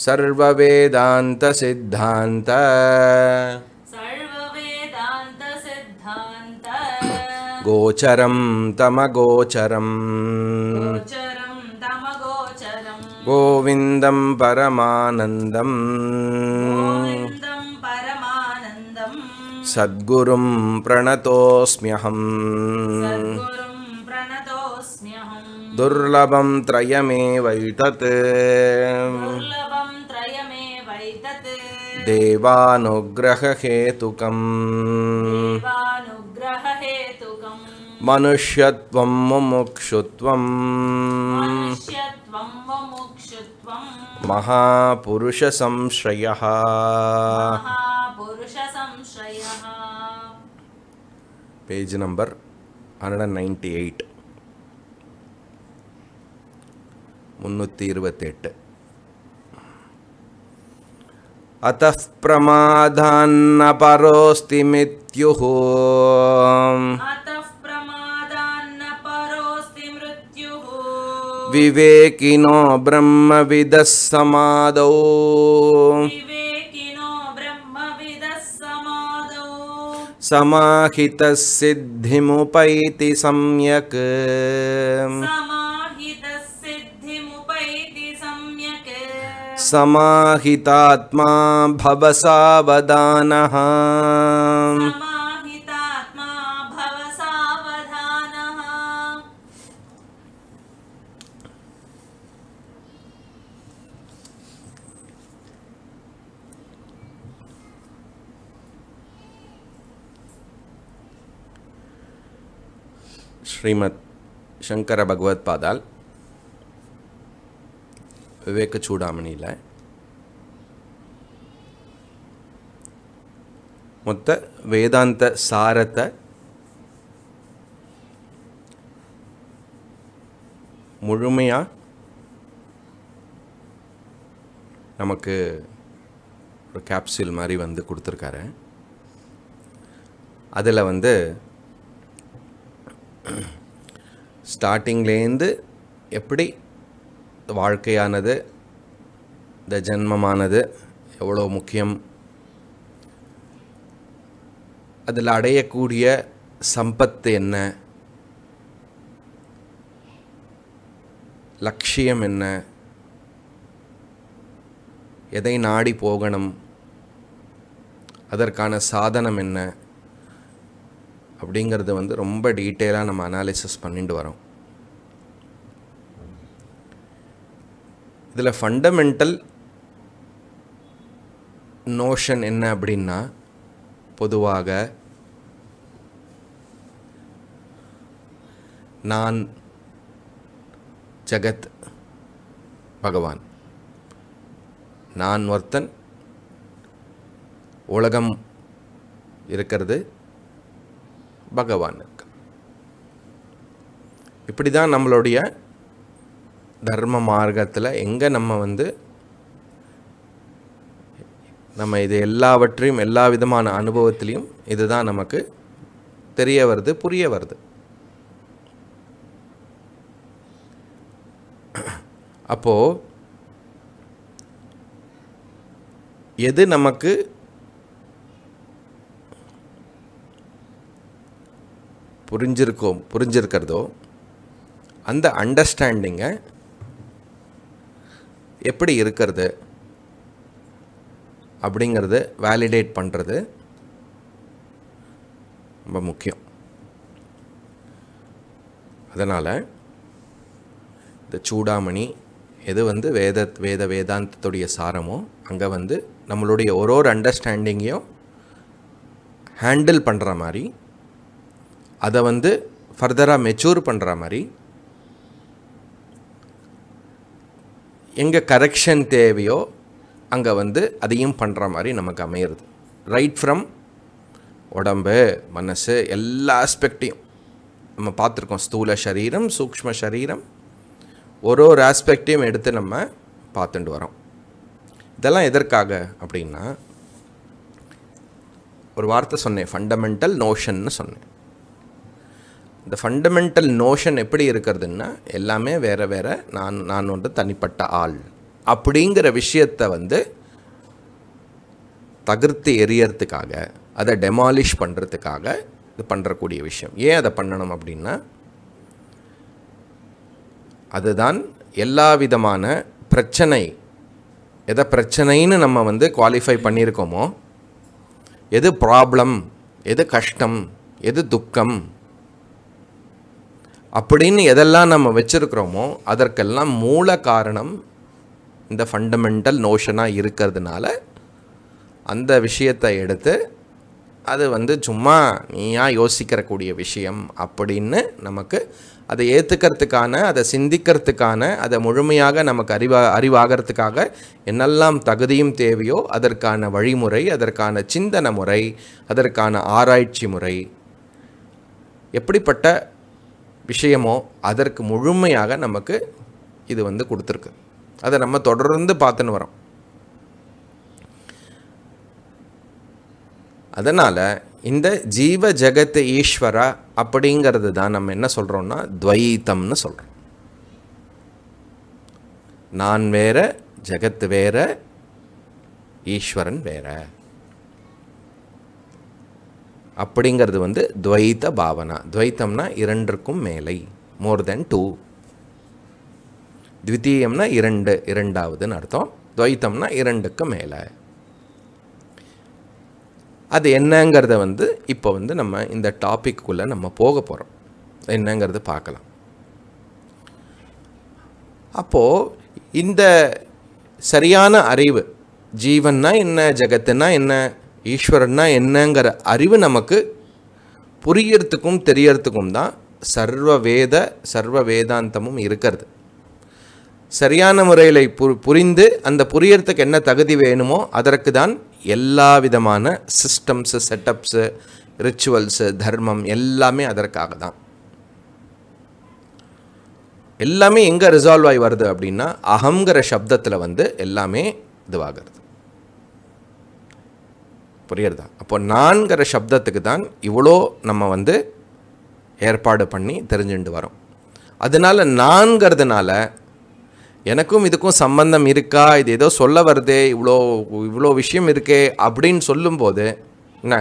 गोचरं तमगोचरम् गोविन्दं परमानन्दम् सद्गुरुं प्रणतोऽस्म्यहम् दुर्लभं त्रयमेवैतत् देवानुग्रहहेतुकम् मनुष्यत्वं मुमुक्षुत्वम् महापुरुषसंश्रयः page number hundred and ninety eight मुन्नूत्रि इरवत् अतः परोस्ति मृत्युः विवेकिनो ब्रह्मविदस्समादौ समाहितसिद्धिमुपैति सम्यक् समाहितात्मा भवधानात्मा श्रीमत् श्रीमद् शङ्करभगवत्पादाल् විවේක சூடாமணியில் மொத்த வேதாந்த சாரத்தை முழுமையாக நமக்கு ஒரு கேப்சூல் மாதிரி வந்து கொடுத்துருக்காரு அதில் வந்து ஸ்டார்டிங்லேருந்து எப்படி வாழ்க்கையானது இந்த ஜென்மமானது எவ்வளோ முக்கியம் அதில் அடையக்கூடிய சம்பத்து என்ன லட்சியம் என்ன எதை நாடி போகணும் அதற்கான சாதனம் என்ன அப்படிங்கிறது வந்து ரொம்ப டீட்டெயிலாக நம்ம அனாலிசிஸ் பண்ணிட்டு வரோம் இதில் ஃபண்டமெண்டல் நோஷன் என்ன அப்படின்னா பொதுவாக நான் ஜகத் பகவான் நான் ஒருத்தன் உலகம் இருக்கிறது பகவான் இருக்கு இப்படி தான் நம்மளுடைய தர்ம மார்க்கத்தில் எங்கே நம்ம வந்து நம்ம இது எல்லாவற்றையும் எல்லா விதமான அனுபவத்திலையும் இதுதான் நமக்கு தெரிய வருது புரிய வருது அப்போது எது நமக்கு புரிஞ்சிருக்கோம் புரிஞ்சிருக்கிறதோ அந்த அண்டர்ஸ்டாண்டிங்கை எப்படி இருக்கிறது அப்படிங்கிறது வேலிடேட் பண்ணுறது ரொம்ப முக்கியம் அதனால் இந்த சூடாமணி எது வந்து வேத வேத வேதாந்தத்துடைய சாரமோ அங்கே வந்து நம்மளுடைய ஒரு ஒரு அண்டர்ஸ்டாண்டிங்கையும் ஹேண்டில் பண்ணுற மாதிரி அதை வந்து ஃபர்தராக மெச்சூர் பண்ணுற மாதிரி எங்கே கரெக்ஷன் தேவையோ அங்கே வந்து அதையும் பண்ணுற மாதிரி நமக்கு அமையிறது ரைட் ஃப்ரம் உடம்பு மனசு எல்லா ஆஸ்பெக்டையும் நம்ம பார்த்துருக்கோம் ஸ்தூல சரீரம் சூக்ம சரீரம் ஒரு ஒரு ஆஸ்பெக்டையும் எடுத்து நம்ம பார்த்துட்டு வரோம் இதெல்லாம் எதற்காக அப்படின்னா ஒரு வார்த்தை சொன்னேன் ஃபண்டமெண்டல் நோஷன்னு சொன்னேன் இந்த ஃபண்டமெண்டல் நோஷன் எப்படி இருக்கிறதுன்னா எல்லாமே வேறு வேறு நான் நான் ஒன்று தனிப்பட்ட ஆள் அப்படிங்கிற விஷயத்தை வந்து தகர்த்து எரியறதுக்காக அதை டெமாலிஷ் பண்ணுறதுக்காக இது பண்ணுறக்கூடிய விஷயம் ஏன் அதை பண்ணணும் அப்படின்னா அதுதான் எல்லா விதமான பிரச்சனை எதை பிரச்சனைன்னு நம்ம வந்து குவாலிஃபை பண்ணியிருக்கோமோ எது ப்ராப்ளம் எது கஷ்டம் எது துக்கம் அப்படின்னு எதெல்லாம் நம்ம வச்சுருக்கிறோமோ அதற்கெல்லாம் மூல காரணம் இந்த ஃபண்டமெண்டல் நோஷனாக இருக்கிறதுனால அந்த விஷயத்தை எடுத்து அது வந்து சும்மா நீயாக யோசிக்கிறக்கூடிய விஷயம் அப்படின்னு நமக்கு அதை ஏற்றுக்கிறதுக்கான அதை சிந்திக்கிறதுக்கான அதை முழுமையாக நமக்கு அறிவா அறிவாகிறதுக்காக என்னெல்லாம் தகுதியும் தேவையோ அதற்கான வழிமுறை அதற்கான சிந்தன முறை அதற்கான ஆராய்ச்சி முறை எப்படிப்பட்ட விஷயமோ அதற்கு முழுமையாக நமக்கு இது வந்து கொடுத்துருக்கு அதை நம்ம தொடர்ந்து பார்த்துன்னு வரோம் அதனால் இந்த ஜீவ ஜெகத் ஈஸ்வரா அப்படிங்கிறது தான் நம்ம என்ன சொல்கிறோம்னா துவைத்தம்னு சொல்கிறோம் நான் வேற ஜெகத்து வேற ஈஸ்வரன் வேற அப்படிங்கிறது வந்து துவைத்த பாவனா துவைத்தம்னா இரண்டுக்கும் மேலை மோர் தென் டூ த்வித்தீயம்னா இரண்டு இரண்டாவதுன்னு அர்த்தம் துவைத்தம்னா இரண்டுக்கு மேலே அது என்னங்கிறத வந்து இப்போ வந்து நம்ம இந்த டாபிக்குள்ளே நம்ம போக போகிறோம் என்னங்கிறத பார்க்கலாம் அப்போது இந்த சரியான அறிவு ஜீவன்னா என்ன ஜெகத்துனா என்ன ஈஸ்வரன்னா என்னங்கிற அறிவு நமக்கு புரியறதுக்கும் தெரியறதுக்கும் தான் சர்வ வேத சர்வ வேதாந்தமும் இருக்கிறது சரியான முறையில் பு புரிந்து அந்த புரியறதுக்கு என்ன தகுதி வேணுமோ அதற்கு தான் எல்லா விதமான சிஸ்டம்ஸு செட்டப்ஸு ரிச்சுவல்ஸு தர்மம் எல்லாமே அதற்காக தான் எல்லாமே எங்கே ரிசால்வ் ஆகி வருது அப்படின்னா அகங்கிற சப்தத்தில் வந்து எல்லாமே இதுவாகிறது புரியுறதா அப்போ நான்கிற சப்தத்துக்கு தான் இவ்வளோ நம்ம வந்து ஏற்பாடு பண்ணி தெரிஞ்சுட்டு வரோம் அதனால் நான்கிறதுனால எனக்கும் இதுக்கும் சம்பந்தம் இருக்கா இது ஏதோ சொல்ல வருதே இவ்வளோ இவ்வளோ விஷயம் இருக்கே அப்படின்னு சொல்லும்போது என்ன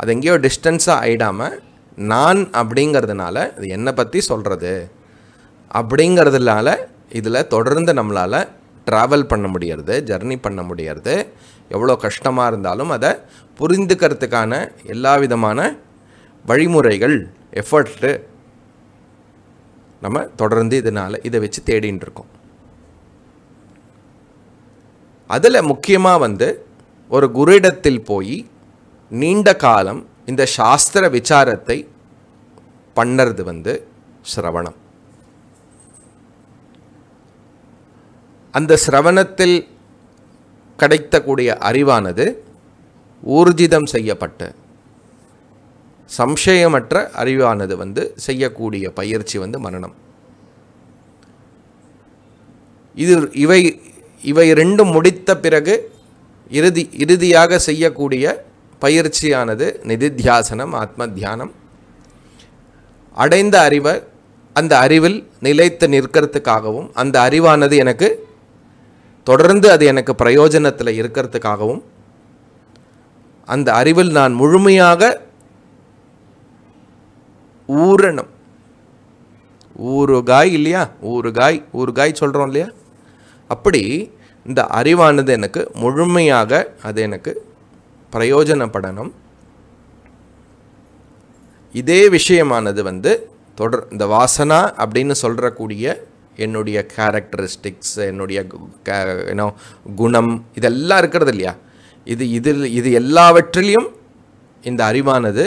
அது எங்கேயோ டிஸ்டன்ஸாக ஆகிடாமல் நான் அப்படிங்கிறதுனால இது என்னை பற்றி சொல்கிறது அப்படிங்கிறதுனால இதில் தொடர்ந்து நம்மளால் ட்ராவல் பண்ண முடியறது ஜர்னி பண்ண முடியறது எவ்வளோ கஷ்டமாக இருந்தாலும் அதை புரிந்துக்கிறதுக்கான எல்லா விதமான வழிமுறைகள் எஃபர்ட்டு நம்ம தொடர்ந்து இதனால் இதை வச்சு தேடின்னு இருக்கோம் அதில் முக்கியமாக வந்து ஒரு குருடத்தில் போய் நீண்ட காலம் இந்த சாஸ்திர விசாரத்தை பண்ணுறது வந்து சிரவணம் அந்த சிரவணத்தில் கிடைத்தக்கூடிய அறிவானது ஊர்ஜிதம் செய்யப்பட்டு சம்சயமற்ற அறிவானது வந்து செய்யக்கூடிய பயிற்சி வந்து மரணம் இது இவை இவை ரெண்டும் முடித்த பிறகு இறுதி இறுதியாக செய்யக்கூடிய பயிற்சியானது நிதித்தியாசனம் ஆத்ம தியானம் அடைந்த அறிவை அந்த அறிவில் நிலைத்து நிற்கிறதுக்காகவும் அந்த அறிவானது எனக்கு தொடர்ந்து அது எனக்கு பிரயோஜனத்தில் இருக்கிறதுக்காகவும் அந்த அறிவில் நான் முழுமையாக ஊறணும் காய் இல்லையா ஊரு காய் ஊரு காய் சொல்கிறோம் இல்லையா அப்படி இந்த அறிவானது எனக்கு முழுமையாக அது எனக்கு பிரயோஜனப்படணும் இதே விஷயமானது வந்து தொடர் இந்த வாசனா அப்படின்னு சொல்கிறக்கூடிய என்னுடைய கேரக்டரிஸ்டிக்ஸ் என்னுடைய ஏன்னோ குணம் இதெல்லாம் இருக்கிறது இல்லையா இது இதில் இது எல்லாவற்றிலையும் இந்த அறிவானது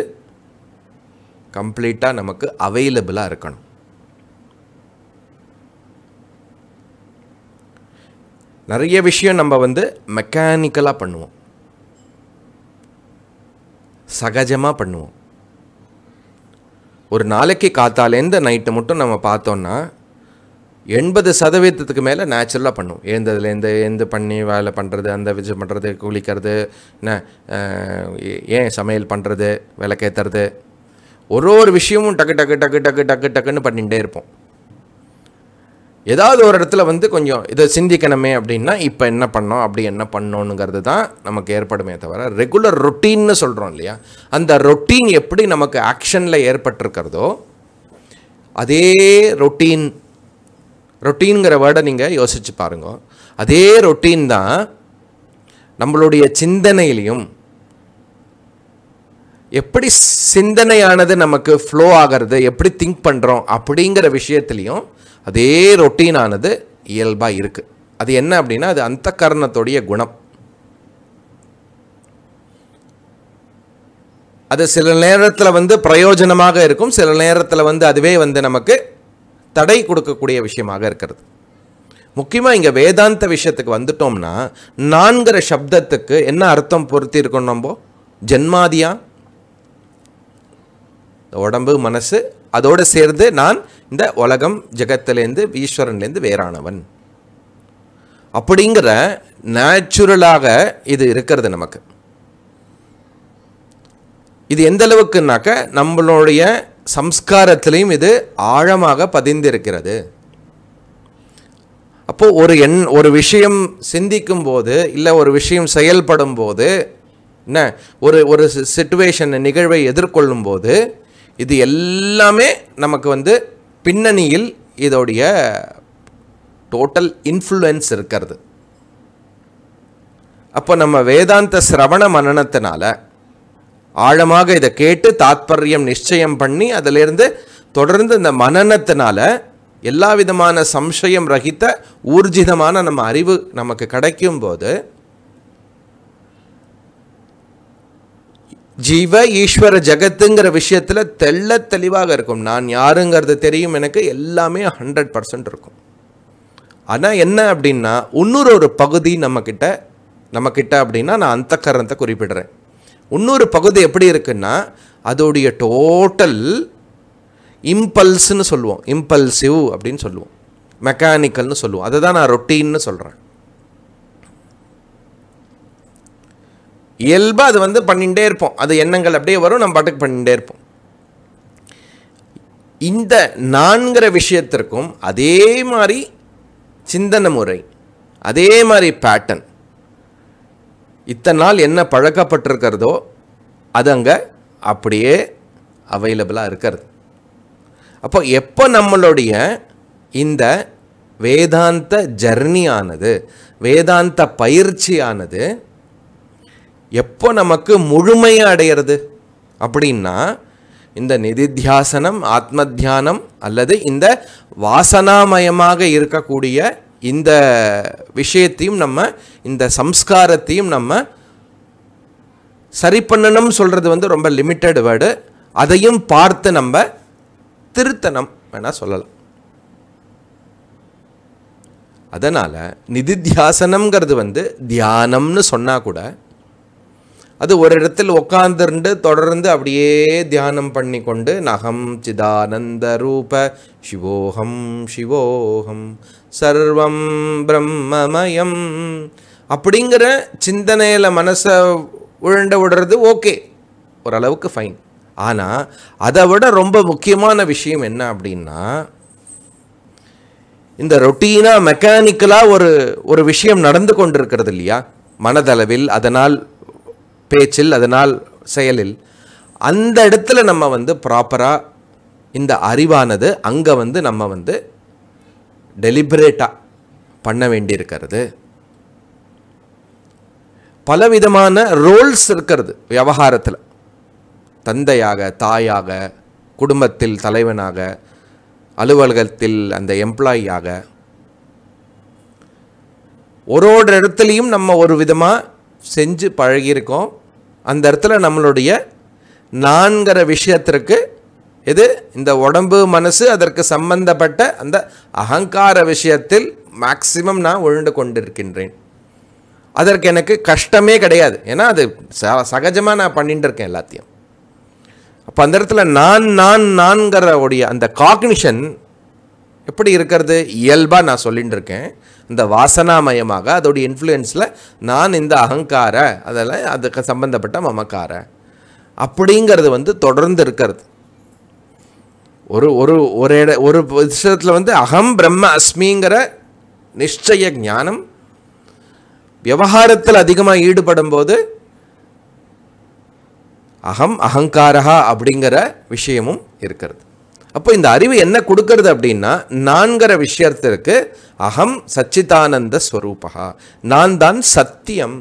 கம்ப்ளீட்டாக நமக்கு அவைலபிளாக இருக்கணும் நிறைய விஷயம் நம்ம வந்து மெக்கானிக்கலாக பண்ணுவோம் சகஜமாக பண்ணுவோம் ஒரு நாளைக்கு காத்தாலேருந்து நைட்டு மட்டும் நம்ம பார்த்தோன்னா எண்பது சதவீதத்துக்கு மேலே நேச்சுரலாக பண்ணும் எழுந்ததுலேருந்து எழுந்து பண்ணி வேலை பண்ணுறது அந்த விஜய் பண்ணுறது குளிக்கிறது என்ன ஏன் சமையல் பண்ணுறது விளக்கேற்றுறது ஒரு ஒரு விஷயமும் டக்கு டக்கு டக்கு டக்கு டக்கு டக்குன்னு பண்ணிகிட்டே இருப்போம் ஏதாவது ஒரு இடத்துல வந்து கொஞ்சம் இதை சிந்திக்கணுமே அப்படின்னா இப்போ என்ன பண்ணோம் அப்படி என்ன பண்ணோங்கிறது தான் நமக்கு ஏற்படுமே தவிர ரெகுலர் ரொட்டீன்னு சொல்கிறோம் இல்லையா அந்த ரொட்டீன் எப்படி நமக்கு ஆக்ஷனில் ஏற்பட்டிருக்கிறதோ அதே ரொட்டீன் ரொட்டீனுங்கிற வேர்டை நீங்கள் யோசித்து பாருங்க அதே ரொட்டீன் தான் நம்மளுடைய சிந்தனையிலையும் எப்படி சிந்தனையானது நமக்கு ஃப்ளோ ஆகிறது எப்படி திங்க் பண்ணுறோம் அப்படிங்கிற விஷயத்துலையும் அதே ரொட்டீனானது இயல்பாக இருக்குது அது என்ன அப்படின்னா அது அந்த கரணத்துடைய குணம் அது சில நேரத்தில் வந்து பிரயோஜனமாக இருக்கும் சில நேரத்தில் வந்து அதுவே வந்து நமக்கு தடை கொடுக்கக்கூடிய விஷயமாக இருக்கிறது முக்கியமாக இங்கே வேதாந்த விஷயத்துக்கு வந்துட்டோம்னா நான்கிற சப்தத்துக்கு என்ன அர்த்தம் பொருத்தி இருக்கணும் நம்ம ஜென்மாதியா உடம்பு மனசு அதோடு சேர்ந்து நான் இந்த உலகம் ஜெகத்திலேருந்து ஈஸ்வரன்லேருந்து வேறானவன் அப்படிங்கிற நேச்சுரலாக இது இருக்கிறது நமக்கு இது எந்த அளவுக்குனாக்க நம்மளுடைய சம்ஸ்காரத்திலையும் இது ஆழமாக பதிந்திருக்கிறது அப்போது ஒரு எண் ஒரு விஷயம் சிந்திக்கும் போது இல்லை ஒரு விஷயம் செயல்படும் போது என்ன ஒரு ஒரு சுச்சுவேஷன் நிகழ்வை எதிர்கொள்ளும் போது இது எல்லாமே நமக்கு வந்து பின்னணியில் இதோடைய டோட்டல் இன்ஃப்ளூயன்ஸ் இருக்கிறது அப்போ நம்ம வேதாந்த சிரவண மன்னனத்தினால ஆழமாக இதை கேட்டு தாத்பரியம் நிச்சயம் பண்ணி அதிலிருந்து தொடர்ந்து இந்த மனநத்தினால எல்லா விதமான சம்சயம் ரகித்த ஊர்ஜிதமான நம்ம அறிவு நமக்கு கிடைக்கும் போது ஜீவ ஈஸ்வர ஜகத்துங்கிற விஷயத்தில் தெள்ள தெளிவாக இருக்கும் நான் யாருங்கிறது தெரியும் எனக்கு எல்லாமே ஹண்ட்ரட் பர்சன்ட் இருக்கும் ஆனால் என்ன அப்படின்னா இன்னொரு ஒரு பகுதி நம்மக்கிட்ட நம்மக்கிட்ட அப்படின்னா நான் அந்த கரணத்தை குறிப்பிடுறேன் இன்னொரு பகுதி எப்படி இருக்குன்னா அதோடைய டோட்டல் இம்பல்ஸ்னு சொல்லுவோம் இம்பல்சிவ் அப்படின்னு சொல்லுவோம் மெக்கானிக்கல்னு சொல்லுவோம் அதை தான் நான் ரொட்டீன்னு சொல்கிறேன் இயல்பாக அது வந்து பண்ணிகிட்டே இருப்போம் அது எண்ணங்கள் அப்படியே வரும் நம்ம பாட்டுக்கு பண்ணிகிட்டே இருப்போம் இந்த நான்கிற விஷயத்திற்கும் அதே மாதிரி சிந்தன முறை அதே மாதிரி பேட்டர்ன் இத்தனை நாள் என்ன பழக்கப்பட்டிருக்கிறதோ அது அங்கே அப்படியே அவைலபிளாக இருக்கிறது அப்போ எப்போ நம்மளுடைய இந்த வேதாந்த ஜர்னியானது வேதாந்த பயிற்சியானது எப்போ நமக்கு முழுமையை அடையிறது அப்படின்னா இந்த நிதித்தியாசனம் ஆத்மத்தியானம் அல்லது இந்த வாசனாமயமாக இருக்கக்கூடிய இந்த விஷயத்தையும் நம்ம இந்த சம்ஸ்காரத்தையும் நம்ம சரி பண்ணணும் சொல்கிறது வந்து ரொம்ப லிமிட்டட் வேர்டு அதையும் பார்த்து நம்ம திருத்தனம் வேணால் சொல்லலாம் அதனால் நிதித்தியாசனம்ங்கிறது வந்து தியானம்னு சொன்னால் கூட அது ஒரு இடத்தில் உட்காந்துருந்து தொடர்ந்து அப்படியே தியானம் பண்ணி கொண்டு நகம் சிதானந்த ரூப சிவோகம் சிவோகம் சர்வம் பிரம்மமயம் அப்படிங்கிற சிந்தனையில் மனசை உழண்ட விடுறது ஓகே ஓரளவுக்கு ஃபைன் ஆனால் அதை விட ரொம்ப முக்கியமான விஷயம் என்ன அப்படின்னா இந்த ரொட்டீனாக மெக்கானிக்கலாக ஒரு ஒரு விஷயம் நடந்து கொண்டிருக்கிறது இல்லையா மனதளவில் அதனால் பேச்சில் அதனால் செயலில் அந்த இடத்துல நம்ம வந்து ப்ராப்பராக இந்த அறிவானது அங்கே வந்து நம்ம வந்து டெலிபரேட்டாக பண்ண வேண்டியிருக்கிறது பலவிதமான ரோல்ஸ் இருக்கிறது விவகாரத்தில் தந்தையாக தாயாக குடும்பத்தில் தலைவனாக அலுவலகத்தில் அந்த எம்ப்ளாயியாக ஒரு ஒரு இடத்துலையும் நம்ம ஒரு விதமாக செஞ்சு பழகியிருக்கோம் அந்த இடத்துல நம்மளுடைய நான்கிற விஷயத்திற்கு இது இந்த உடம்பு மனசு அதற்கு சம்பந்தப்பட்ட அந்த அகங்கார விஷயத்தில் மேக்சிமம் நான் ஒழுண்டு கொண்டிருக்கின்றேன் அதற்கு எனக்கு கஷ்டமே கிடையாது ஏன்னா அது ச சகஜமாக நான் பண்ணிட்டு இருக்கேன் எல்லாத்தையும் அப்போ அந்த இடத்துல நான் நான் நான்கிற உடைய அந்த காக்னிஷன் எப்படி இருக்கிறது இயல்பாக நான் சொல்லிகிட்டு இருக்கேன் இந்த வாசனாமயமாக அதோடைய இன்ஃப்ளூயன்ஸில் நான் இந்த அகங்கார அதெல்லாம் அதுக்கு சம்மந்தப்பட்ட மமக்கார அப்படிங்கிறது வந்து தொடர்ந்து இருக்கிறது ஒரு ஒரு ஒரு இட ஒரு விஷயத்தில் வந்து அகம் பிரம்ம அஸ்மிங்கிற நிச்சய ஞானம் விவகாரத்தில் அதிகமாக ஈடுபடும் போது அகம் அகங்காரா அப்படிங்கிற விஷயமும் இருக்கிறது அப்போ இந்த அறிவு என்ன கொடுக்கறது அப்படின்னா நான்கிற விஷயத்திற்கு அகம் சச்சிதானந்த ஸ்வரூபா நான் தான் சத்தியம்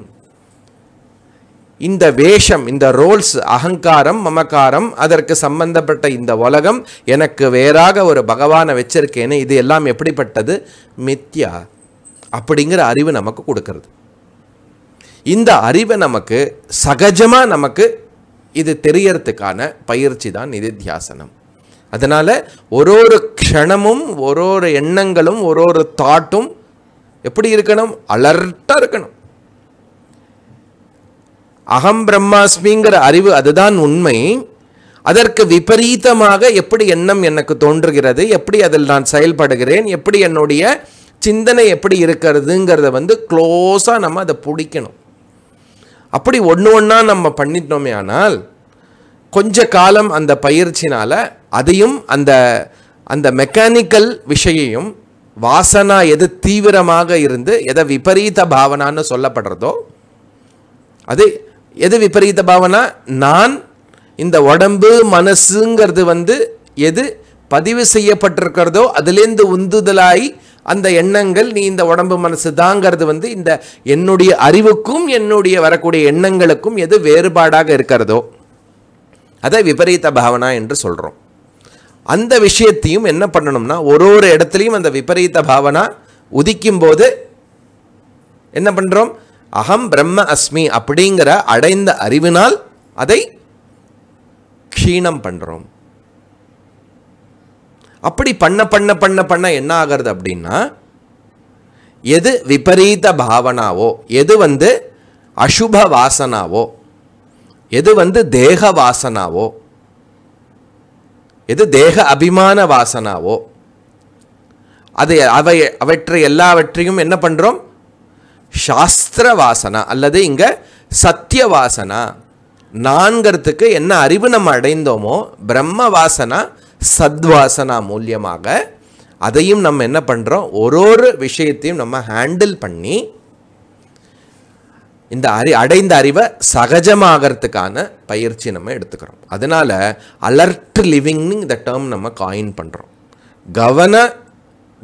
இந்த வேஷம் இந்த ரோல்ஸ் அகங்காரம் மமக்காரம் அதற்கு சம்பந்தப்பட்ட இந்த உலகம் எனக்கு வேறாக ஒரு பகவானை வச்சிருக்கேன்னு இது எல்லாம் எப்படிப்பட்டது மித்யா அப்படிங்கிற அறிவு நமக்கு கொடுக்கறது இந்த அறிவை நமக்கு சகஜமாக நமக்கு இது தெரியறதுக்கான பயிற்சி தான் நிதித்தியாசனம் அதனால் ஒரு ஒரு க்ஷணமும் ஒரு ஒரு எண்ணங்களும் ஒரு ஒரு தாட்டும் எப்படி இருக்கணும் அலர்ட்டாக இருக்கணும் அகம் பிரம்மாஸ்மிங்கிற அறிவு அதுதான் உண்மை அதற்கு விபரீதமாக எப்படி எண்ணம் எனக்கு தோன்றுகிறது எப்படி அதில் நான் செயல்படுகிறேன் எப்படி என்னுடைய சிந்தனை எப்படி இருக்கிறதுங்கிறத வந்து க்ளோஸாக நம்ம அதை பிடிக்கணும் அப்படி ஒன்று ஒன்றா நம்ம பண்ணிட்டோமே ஆனால் கொஞ்ச காலம் அந்த பயிற்சினால் அதையும் அந்த அந்த மெக்கானிக்கல் விஷயையும் வாசனா எது தீவிரமாக இருந்து எதை விபரீத பாவனான்னு சொல்லப்படுறதோ அது எது விபரீத பாவனா நான் இந்த உடம்பு மனசுங்கிறது வந்து எது பதிவு செய்யப்பட்டிருக்கிறதோ அதுலேருந்து உந்துதலாய் அந்த எண்ணங்கள் நீ இந்த உடம்பு மனசு தாங்கிறது வந்து இந்த என்னுடைய அறிவுக்கும் என்னுடைய வரக்கூடிய எண்ணங்களுக்கும் எது வேறுபாடாக இருக்கிறதோ அதை விபரீத பாவனா என்று சொல்கிறோம் அந்த விஷயத்தையும் என்ன பண்ணணும்னா ஒரு ஒரு இடத்துலையும் அந்த விபரீத பாவனா உதிக்கும் போது என்ன பண்ணுறோம் அகம் பிரம்ம அஸ்மி அப்படிங்கிற அடைந்த அறிவினால் அதை க்ஷீணம் பண்ணுறோம் அப்படி பண்ண பண்ண பண்ண பண்ண என்ன ஆகிறது அப்படின்னா எது விபரீத பாவனாவோ எது வந்து அசுப வாசனாவோ எது வந்து தேக வாசனாவோ எது தேக அபிமான வாசனாவோ அது அவை அவற்றை எல்லாவற்றையும் என்ன பண்ணுறோம் சாஸ்திர வாசனா அல்லது இங்கே சத்திய வாசனா நான்கிறதுக்கு என்ன அறிவு நம்ம அடைந்தோமோ பிரம்ம வாசனா சத்வாசனா மூலியமாக அதையும் நம்ம என்ன பண்ணுறோம் ஒரு ஒரு விஷயத்தையும் நம்ம ஹேண்டில் பண்ணி இந்த அறி அடைந்த அறிவை சகஜமாகறதுக்கான பயிற்சி நம்ம எடுத்துக்கிறோம் அதனால் அலர்ட் லிவிங்னு இந்த டேர்ம் நம்ம காயின் பண்ணுறோம் கவன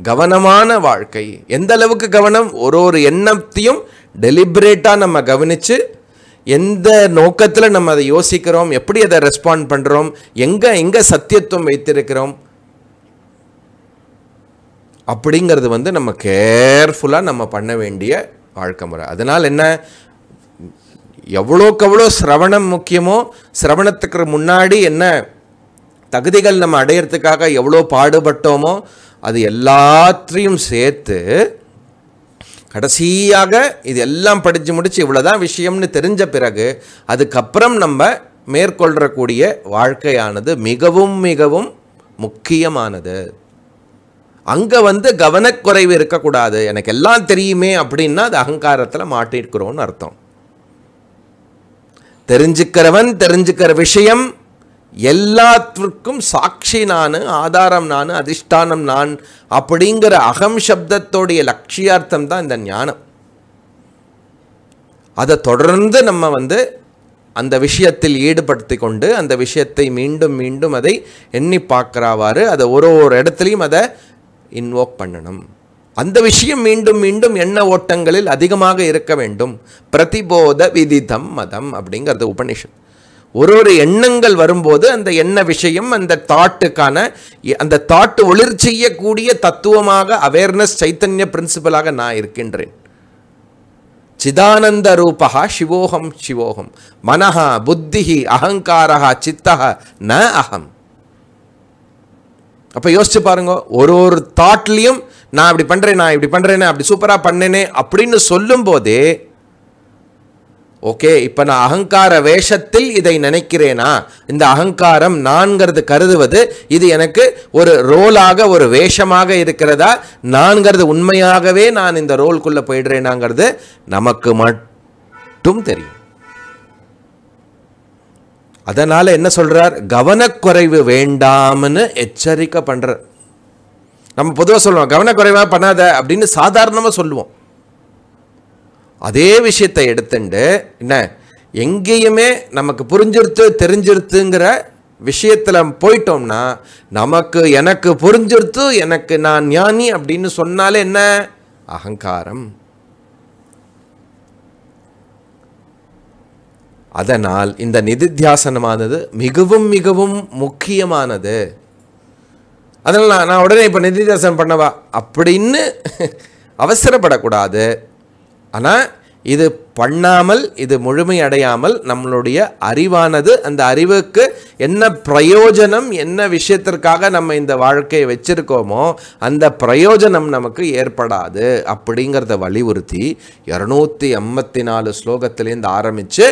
கவனமான வாழ்க்கை எந்த அளவுக்கு கவனம் ஒரு ஒரு எண்ணத்தையும் டெலிபரேட்டாக நம்ம கவனித்து எந்த நோக்கத்தில் நம்ம அதை யோசிக்கிறோம் எப்படி அதை ரெஸ்பாண்ட் பண்ணுறோம் எங்கே எங்கே சத்தியத்துவம் வைத்திருக்கிறோம் அப்படிங்கிறது வந்து நம்ம கேர்ஃபுல்லாக நம்ம பண்ண வேண்டிய வாழ்க்கை முறை அதனால் என்ன எவ்வளோக்கெவ்வளோ சிரவணம் முக்கியமோ சிரவணத்துக்கு முன்னாடி என்ன தகுதிகள் நம்ம அடையிறதுக்காக எவ்வளோ பாடுபட்டோமோ அது எல்லாத்தையும் சேர்த்து கடைசியாக இது எல்லாம் படித்து முடித்து இவ்வளோதான் விஷயம்னு தெரிஞ்ச பிறகு அதுக்கப்புறம் நம்ம மேற்கொள்கிறக்கூடிய வாழ்க்கையானது மிகவும் மிகவும் முக்கியமானது அங்கே வந்து கவனக்குறைவு இருக்கக்கூடாது எனக்கு எல்லாம் தெரியுமே அப்படின்னா அது அகங்காரத்தில் மாட்டிருக்கிறோன்னு அர்த்தம் தெரிஞ்சுக்கிறவன் தெரிஞ்சுக்கிற விஷயம் எல்லாத்திற்கும் சாட்சி நான் ஆதாரம் நான் அதிஷ்டானம் நான் அப்படிங்கிற அகம் சப்தத்தோடைய லட்சியார்த்தம் தான் இந்த ஞானம் அதை தொடர்ந்து நம்ம வந்து அந்த விஷயத்தில் ஈடுபடுத்தி கொண்டு அந்த விஷயத்தை மீண்டும் மீண்டும் அதை எண்ணி பார்க்குறாவாறு அதை ஒரு ஒரு இடத்துலையும் அதை இன்வோக் பண்ணணும் அந்த விஷயம் மீண்டும் மீண்டும் எண்ண ஓட்டங்களில் அதிகமாக இருக்க வேண்டும் பிரதிபோத விதிதம் மதம் அப்படிங்கிறது உபநிஷம் ஒரு ஒரு எண்ணங்கள் வரும்போது அந்த எண்ண விஷயம் அந்த தாட்டுக்கான அந்த தாட்டு ஒளிர் செய்யக்கூடிய தத்துவமாக அவேர்னஸ் சைத்தன்ய பிரின்சிபலாக நான் இருக்கின்றேன் சிதானந்த ரூபகா சிவோகம் சிவோகம் மனஹா புத்திஹி அகங்காரா சித்தா ந அகம் அப்போ யோசிச்சு பாருங்க ஒரு ஒரு தாட்லேயும் நான் இப்படி பண்ணுறேன் நான் இப்படி பண்ணுறேன்னு அப்படி சூப்பராக பண்ணேனே அப்படின்னு சொல்லும் போதே ஓகே இப்போ நான் அகங்கார வேஷத்தில் இதை நினைக்கிறேனா இந்த அகங்காரம் நான்கிறது கருதுவது இது எனக்கு ஒரு ரோலாக ஒரு வேஷமாக இருக்கிறதா நான்கிறது உண்மையாகவே நான் இந்த ரோல்குள்ளே போயிடுறேனாங்கிறது நமக்கு மட்டும் தெரியும் அதனால் என்ன சொல்கிறார் கவனக்குறைவு வேண்டாம்னு எச்சரிக்கை பண்ணுற நம்ம பொதுவாக சொல்லுவோம் கவனக்குறைவாக பண்ணாத அப்படின்னு சாதாரணமாக சொல்லுவோம் அதே விஷயத்தை எடுத்துண்டு என்ன எங்கேயுமே நமக்கு புரிஞ்சிருத்து தெரிஞ்சிருத்துங்கிற விஷயத்தில் போயிட்டோம்னா நமக்கு எனக்கு புரிஞ்சிருத்து எனக்கு நான் ஞானி அப்படின்னு சொன்னாலே என்ன அகங்காரம் அதனால் இந்த நிதித்தியாசனமானது மிகவும் மிகவும் முக்கியமானது அதனால் நான் நான் உடனே இப்போ நிதித்தியாசனம் பண்ணவா அப்படின்னு அவசரப்படக்கூடாது ஆனால் இது பண்ணாமல் இது முழுமை அடையாமல் நம்மளுடைய அறிவானது அந்த அறிவுக்கு என்ன பிரயோஜனம் என்ன விஷயத்திற்காக நம்ம இந்த வாழ்க்கையை வச்சுருக்கோமோ அந்த பிரயோஜனம் நமக்கு ஏற்படாது அப்படிங்கிறத வலியுறுத்தி இரநூத்தி ஐம்பத்தி நாலு ஸ்லோகத்திலேருந்து ஆரம்பித்து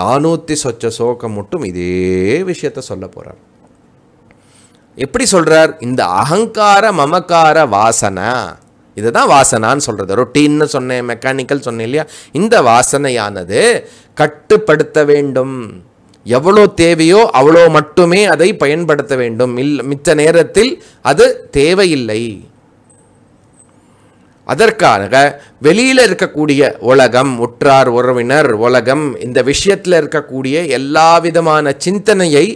நானூற்றி சொச்ச சோகம் மட்டும் இதே விஷயத்த சொல்ல போகிறார் எப்படி சொல்கிறார் இந்த அகங்கார மமக்கார வாசனை இதுதான் வாசனான்னு சொல்கிறது ரொட்டீன்னு சொன்னேன் மெக்கானிக்கல் சொன்னேன் இல்லையா இந்த வாசனையானது கட்டுப்படுத்த வேண்டும் எவ்வளோ தேவையோ அவ்வளோ மட்டுமே அதை பயன்படுத்த வேண்டும் இல் மிச்ச நேரத்தில் அது தேவையில்லை அதற்காக வெளியில் இருக்கக்கூடிய உலகம் உற்றார் உறவினர் உலகம் இந்த விஷயத்தில் இருக்கக்கூடிய எல்லா விதமான சிந்தனையை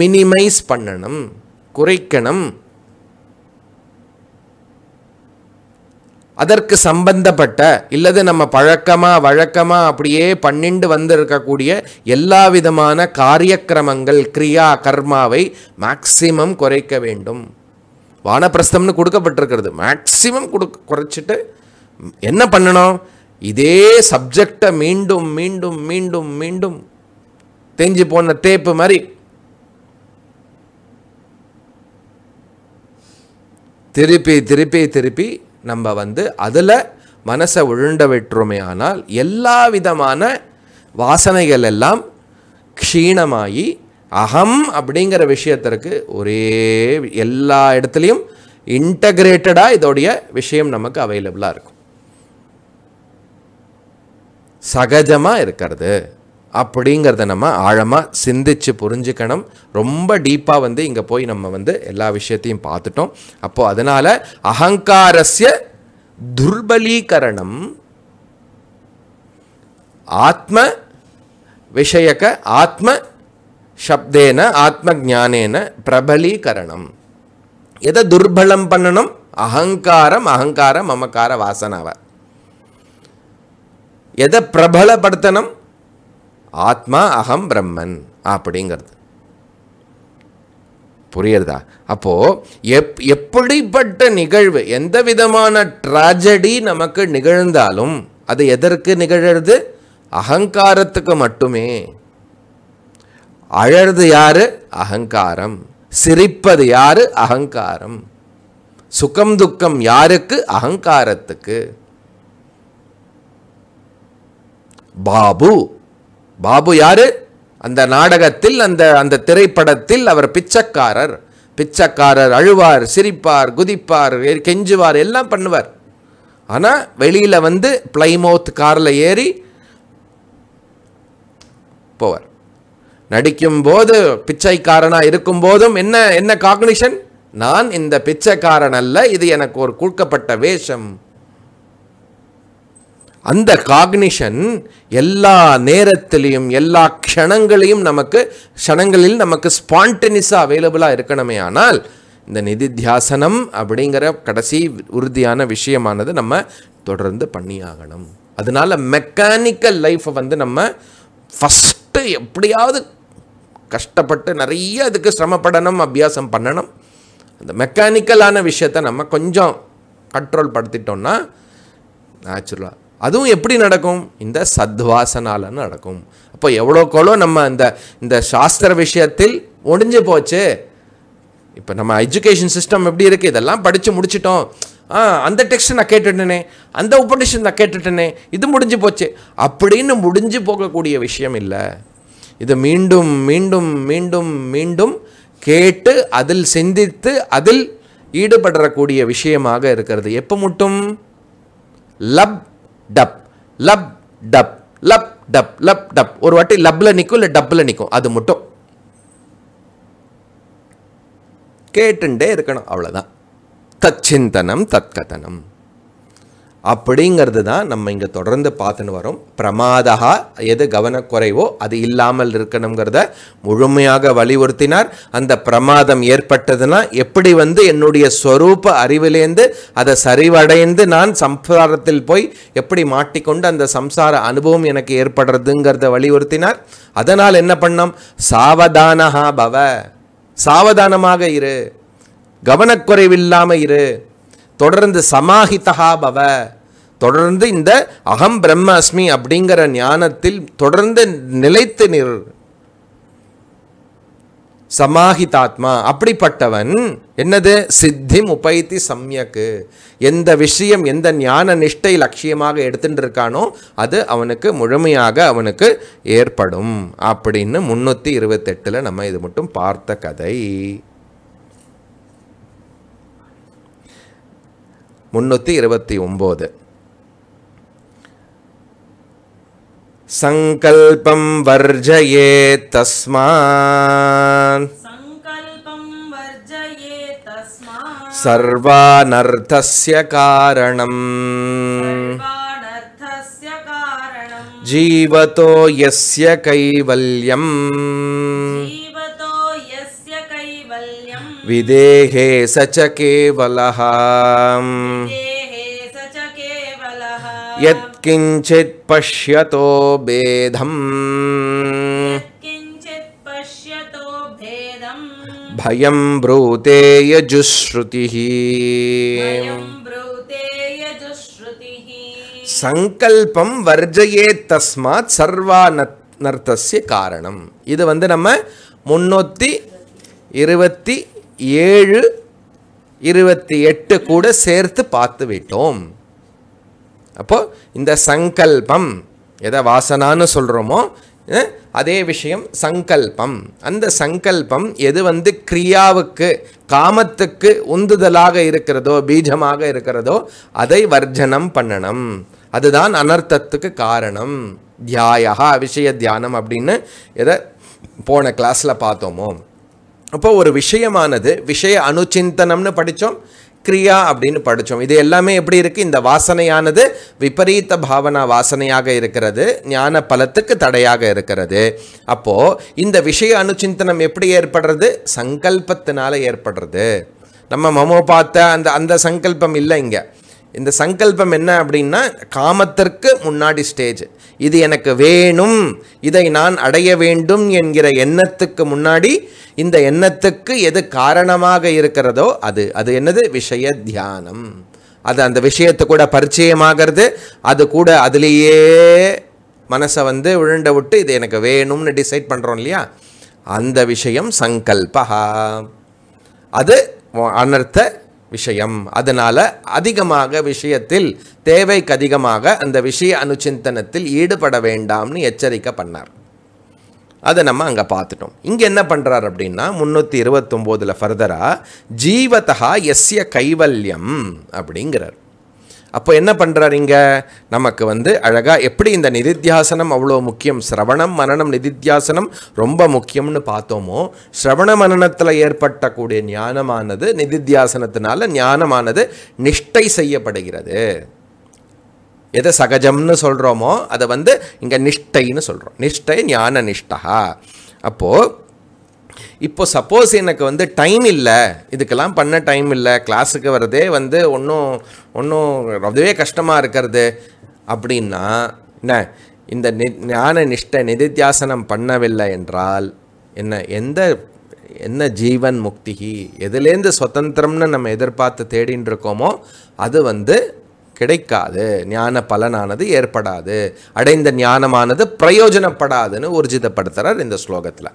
மினிமைஸ் பண்ணணும் குறைக்கணும் அதற்கு சம்பந்தப்பட்ட இல்லது நம்ம பழக்கமாக வழக்கமாக அப்படியே பன்னெண்டு வந்திருக்கக்கூடிய எல்லா விதமான காரியக்கிரமங்கள் கிரியா கர்மாவை மேக்சிமம் குறைக்க வேண்டும் வானப்பிரஸ்தம்னு கொடுக்கப்பட்டிருக்கிறது மேக்சிமம் கொடு குறைச்சிட்டு என்ன பண்ணணும் இதே சப்ஜெக்டை மீண்டும் மீண்டும் மீண்டும் மீண்டும் தேஞ்சு போன தேப்பு மாதிரி திருப்பி திருப்பி திருப்பி நம்ம வந்து அதில் மனசை உழுண்ட விட்டுருமே ஆனால் எல்லா விதமான வாசனைகள் எல்லாம் க்ஷீணமாகி அகம் அப்படிங்கிற விஷயத்திற்கு ஒரே எல்லா இடத்துலையும் இன்டகிரேட்டடாக இதோடைய விஷயம் நமக்கு அவைலபிளாக இருக்கும் சகஜமாக இருக்கிறது அப்படிங்கிறத நம்ம ஆழமாக சிந்திச்சு புரிஞ்சுக்கணும் ரொம்ப டீப்பாக வந்து இங்கே போய் நம்ம வந்து எல்லா விஷயத்தையும் பார்த்துட்டோம் அப்போது அதனால் அகங்காரஸ்ய துர்பலீகரணம் ஆத்ம விஷயக்க ஆத்ம சப்தேன ஆத்ம ஜானேன பிரபலீகரணம் எதை துர்பலம் பண்ணணும் அகங்காரம் அகங்கார மமக்கார வாசனாவை எதை பிரபலப்படுத்தணும் ஆத்மா அகம் பிரம்மன் அப்படிங்கிறது புரியுறதா அப்போது எப் எப்படிப்பட்ட நிகழ்வு எந்த விதமான ட்ராஜடி நமக்கு நிகழ்ந்தாலும் அது எதற்கு நிகழறது அகங்காரத்துக்கு மட்டுமே அழறது யாரு அகங்காரம் சிரிப்பது யாரு அகங்காரம் சுகம் துக்கம் யாருக்கு அகங்காரத்துக்கு பாபு பாபு யாரு அந்த நாடகத்தில் அந்த அந்த திரைப்படத்தில் அவர் பிச்சைக்காரர் பிச்சைக்காரர் அழுவார் சிரிப்பார் குதிப்பார் கெஞ்சுவார் எல்லாம் பண்ணுவார் ஆனால் வெளியில் வந்து பிளைமோத் காரில் ஏறி போவார் நடிக்கும் போது பிச்சைக்காரனாக இருக்கும் போதும் என்ன என்ன காக்னிஷன் நான் இந்த பிச்சைக்காரன் அல்ல இது எனக்கு ஒரு கூழ்க்கப்பட்ட வேஷம் அந்த காக்னிஷன் எல்லா நேரத்திலையும் எல்லா க்ஷணங்களையும் நமக்கு க்ஷணங்களில் நமக்கு ஸ்பான்டனிஸாக அவைலபிளாக இருக்கணுமே ஆனால் இந்த நிதித்தியாசனம் அப்படிங்கிற கடைசி உறுதியான விஷயமானது நம்ம தொடர்ந்து பண்ணியாகணும் அதனால் மெக்கானிக்கல் லைஃப்பை வந்து நம்ம ஃபஸ்ட்டு எப்படியாவது கஷ்டப்பட்டு நிறைய அதுக்கு சிரமப்படணும் அபியாசம் பண்ணணும் அந்த மெக்கானிக்கலான விஷயத்தை நம்ம கொஞ்சம் கண்ட்ரோல் படுத்திட்டோம்னா நேச்சுரலாக அதுவும் எப்படி நடக்கும் இந்த சத்வாசனால் நடக்கும் அப்போ எவ்வளோக்கெவ்வளோ நம்ம இந்த இந்த சாஸ்திர விஷயத்தில் ஒடிஞ்சு போச்சு இப்போ நம்ம எஜுகேஷன் சிஸ்டம் எப்படி இருக்குது இதெல்லாம் படித்து முடிச்சிட்டோம் ஆ அந்த டெக்ஸ்ட் நான் கேட்டுட்டேனே அந்த உபநிஷன் நான் கேட்டுட்டேனே இது முடிஞ்சு போச்சு அப்படின்னு முடிஞ்சு போகக்கூடிய விஷயம் இல்லை இது மீண்டும் மீண்டும் மீண்டும் மீண்டும் கேட்டு அதில் சிந்தித்து அதில் ஈடுபடக்கூடிய விஷயமாக இருக்கிறது எப்போ மட்டும் lub dub lub dub lub dub lub dub ஒரு வாட்டி லப்பில் நிற்கும் இல்லை டப்பில் நிற்கும் அது மட்டும் கேட்டுண்டே இருக்கணும் அவ்வளோதான் தச்சிந்தனம் தத்கதனம் அப்படிங்கிறது தான் நம்ம இங்கே தொடர்ந்து பார்த்துன்னு வரோம் பிரமாதா எது கவனக்குறைவோ அது இல்லாமல் இருக்கணுங்கிறத முழுமையாக வலியுறுத்தினார் அந்த பிரமாதம் ஏற்பட்டதுன்னா எப்படி வந்து என்னுடைய ஸ்வரூப அறிவிலேந்து அதை சரிவடைந்து நான் சம்சாரத்தில் போய் எப்படி மாட்டிக்கொண்டு அந்த சம்சார அனுபவம் எனக்கு ஏற்படுறதுங்கிறத வலியுறுத்தினார் அதனால் என்ன பண்ணோம் சாவதானஹா பவ சாவதானமாக இரு கவனக்குறைவில்லாமல் இரு தொடர்ந்து சமாஹிதஹா பவ தொடர்ந்து இந்த அகம் பிரம்மஸ்மி அப்படிங்கிற ஞானத்தில் தொடர்ந்து நிலைத்து நிற சமாஹிதாத்மா அப்படிப்பட்டவன் என்னது சித்தி முப்பைத்தி சம்யக்கு எந்த விஷயம் எந்த ஞான நிஷ்டை லட்சியமாக எடுத்துட்டு இருக்கானோ அது அவனுக்கு முழுமையாக அவனுக்கு ஏற்படும் அப்படின்னு முன்னூற்றி இருபத்தெட்டில் நம்ம இது மட்டும் பார்த்த கதை முந்நூற்றி இருபத்தி ஒம்பது சங்கல்பம் வர்ஜயே தஸ்மான் सर्वानर्थस्य कारणम् जीवतो यस्य कैवल्यम् विदेहे च केवलः यत्किञ्चित् पश्यतो भेदम् भयं ब्रूते यजुश्रुतिः सङ्कल्पं वर्जयेत् तस्मात् सर्वा नर्तस्य कारणम् मुन्नोत्ति इरु ஏழு இருபத்தி எட்டு கூட சேர்த்து பார்த்து விட்டோம் அப்போது இந்த சங்கல்பம் எதை வாசனான்னு சொல்கிறோமோ அதே விஷயம் சங்கல்பம் அந்த சங்கல்பம் எது வந்து கிரியாவுக்கு காமத்துக்கு உந்துதலாக இருக்கிறதோ பீஜமாக இருக்கிறதோ அதை வர்ஜனம் பண்ணணும் அதுதான் அனர்த்தத்துக்கு காரணம் தியாயா விஷய தியானம் அப்படின்னு எதை போன கிளாஸில் பார்த்தோமோ அப்போ ஒரு விஷயமானது விஷய அனுச்சிந்தனம்னு படித்தோம் கிரியா அப்படின்னு படித்தோம் இது எல்லாமே எப்படி இருக்குது இந்த வாசனையானது விபரீத பாவனா வாசனையாக இருக்கிறது ஞான பலத்துக்கு தடையாக இருக்கிறது அப்போது இந்த விஷய அனுச்சிந்தனம் எப்படி ஏற்படுறது சங்கல்பத்தினால ஏற்படுறது நம்ம மமோ பார்த்த அந்த அந்த சங்கல்பம் இல்லை இங்கே இந்த சங்கல்பம் என்ன அப்படின்னா காமத்திற்கு முன்னாடி ஸ்டேஜ் இது எனக்கு வேணும் இதை நான் அடைய வேண்டும் என்கிற எண்ணத்துக்கு முன்னாடி இந்த எண்ணத்துக்கு எது காரணமாக இருக்கிறதோ அது அது என்னது விஷய தியானம் அது அந்த விஷயத்தை கூட பரிச்சயமாகிறது அது கூட அதுலேயே மனசை வந்து விழுண்ட விட்டு இது எனக்கு வேணும்னு டிசைட் பண்ணுறோம் இல்லையா அந்த விஷயம் சங்கல்பா அது அனர்த்த விஷயம் அதனால் அதிகமாக விஷயத்தில் தேவைக்கு அதிகமாக அந்த விஷய அனுச்சிந்தனத்தில் ஈடுபட வேண்டாம்னு எச்சரிக்கை பண்ணார் அதை நம்ம அங்கே பார்த்துட்டோம் இங்கே என்ன பண்ணுறார் அப்படின்னா முந்நூற்றி இருபத்தொம்போதில் ஃபர்தராக ஜீவதா எஸ்ய கைவல்யம் அப்படிங்கிறார் அப்போ என்ன பண்ணுறாருங்க நமக்கு வந்து அழகாக எப்படி இந்த நிதித்தியாசனம் அவ்வளோ முக்கியம் சிரவணம் மனநம் நிதித்தியாசனம் ரொம்ப முக்கியம்னு பார்த்தோமோ சிரவண மனநத்தில் ஏற்பட்டக்கூடிய ஞானமானது நிதித்தியாசனத்தினால ஞானமானது நிஷ்டை செய்யப்படுகிறது எதை சகஜம்னு சொல்கிறோமோ அதை வந்து இங்கே நிஷ்டைன்னு சொல்கிறோம் நிஷ்டை ஞான நிஷ்டா அப்போது இப்போ சப்போஸ் எனக்கு வந்து டைம் இல்லை இதுக்கெல்லாம் பண்ண டைம் இல்லை கிளாஸுக்கு வரதே வந்து ஒன்றும் ஒன்றும் ரொம்பவே கஷ்டமாக இருக்கிறது அப்படின்னா என்ன இந்த நி ஞான நிஷ்ட நிதித்தியாசனம் பண்ணவில்லை என்றால் என்ன எந்த என்ன ஜீவன் முக்தி எதுலேருந்து சுதந்திரம்னு நம்ம எதிர்பார்த்து தேடின்னு அது வந்து கிடைக்காது ஞான பலனானது ஏற்படாது அடைந்த ஞானமானது பிரயோஜனப்படாதுன்னு ஊர்ஜிதப்படுத்துகிறார் இந்த ஸ்லோகத்தில்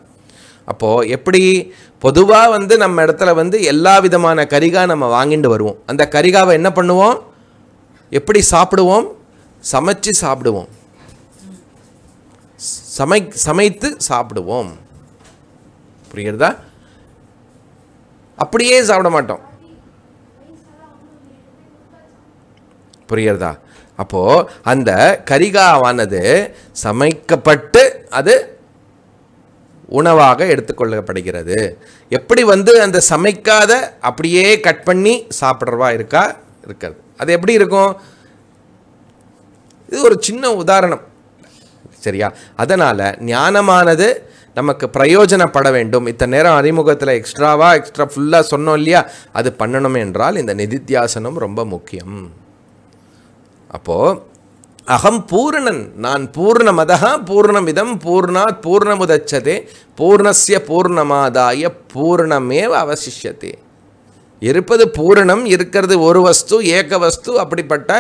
அப்போது எப்படி பொதுவாக வந்து நம்ம இடத்துல வந்து எல்லா விதமான கரிகா நம்ம வாங்கிட்டு வருவோம் அந்த கரிகாவை என்ன பண்ணுவோம் எப்படி சாப்பிடுவோம் சமைச்சு சாப்பிடுவோம் சமை சமைத்து சாப்பிடுவோம் புரியுறதா அப்படியே சாப்பிட மாட்டோம் புரியுறதா அப்போது அந்த கரிகாவானது சமைக்கப்பட்டு அது உணவாக எடுத்துக்கொள்ளப்படுகிறது எப்படி வந்து அந்த சமைக்காத அப்படியே கட் பண்ணி சாப்பிட்றவா இருக்கா இருக்கிறது அது எப்படி இருக்கும் இது ஒரு சின்ன உதாரணம் சரியா அதனால் ஞானமானது நமக்கு பிரயோஜனப்பட வேண்டும் இத்தனை நேரம் அறிமுகத்தில் எக்ஸ்ட்ராவாக எக்ஸ்ட்ரா ஃபுல்லாக சொன்னோம் இல்லையா அது பண்ணணும் என்றால் இந்த நிதித்தியாசனம் ரொம்ப முக்கியம் அப்போது அகம் பூரணன் நான் பூர்ணமதா பூர்ணமிதம் பூர்ணாத் பூர்ணமுதச்சதே பூர்ணசிய பூர்ணமாதாய பூர்ணமேவ அவசிஷத்தே இருப்பது பூரணம் இருக்கிறது ஒரு வஸ்து ஏக வஸ்து அப்படிப்பட்ட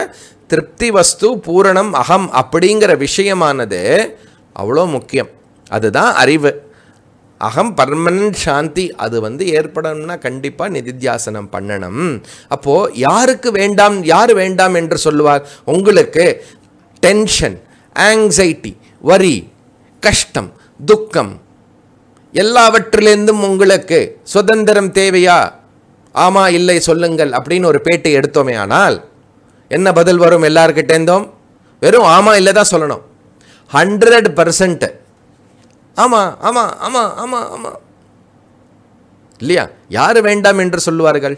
திருப்தி வஸ்து பூரணம் அகம் அப்படிங்கிற விஷயமானது அவ்வளோ முக்கியம் அதுதான் அறிவு அகம் பர்மனன்ட் சாந்தி அது வந்து ஏற்படணும்னா கண்டிப்பாக நிதித்தியாசனம் பண்ணணும் அப்போது யாருக்கு வேண்டாம் யார் வேண்டாம் என்று சொல்லுவார் உங்களுக்கு டென்ஷன் ஆங்ஸைட்டி வரி கஷ்டம் துக்கம் எல்லாவற்றிலேருந்தும் உங்களுக்கு சுதந்திரம் தேவையா ஆமா இல்லை சொல்லுங்கள் அப்படின்னு ஒரு பேட்டை எடுத்தோமே ஆனால் என்ன பதில் வரும் எல்லாருக்கிட்டேருந்தோம் வெறும் ஆமாம் இல்லை தான் சொல்லணும் ஹண்ட்ரட் பர்சன்ட்டு ஆமாம் ஆமாம் ஆமாம் ஆமாம் ஆமாம் இல்லையா யார் வேண்டாம் என்று சொல்லுவார்கள்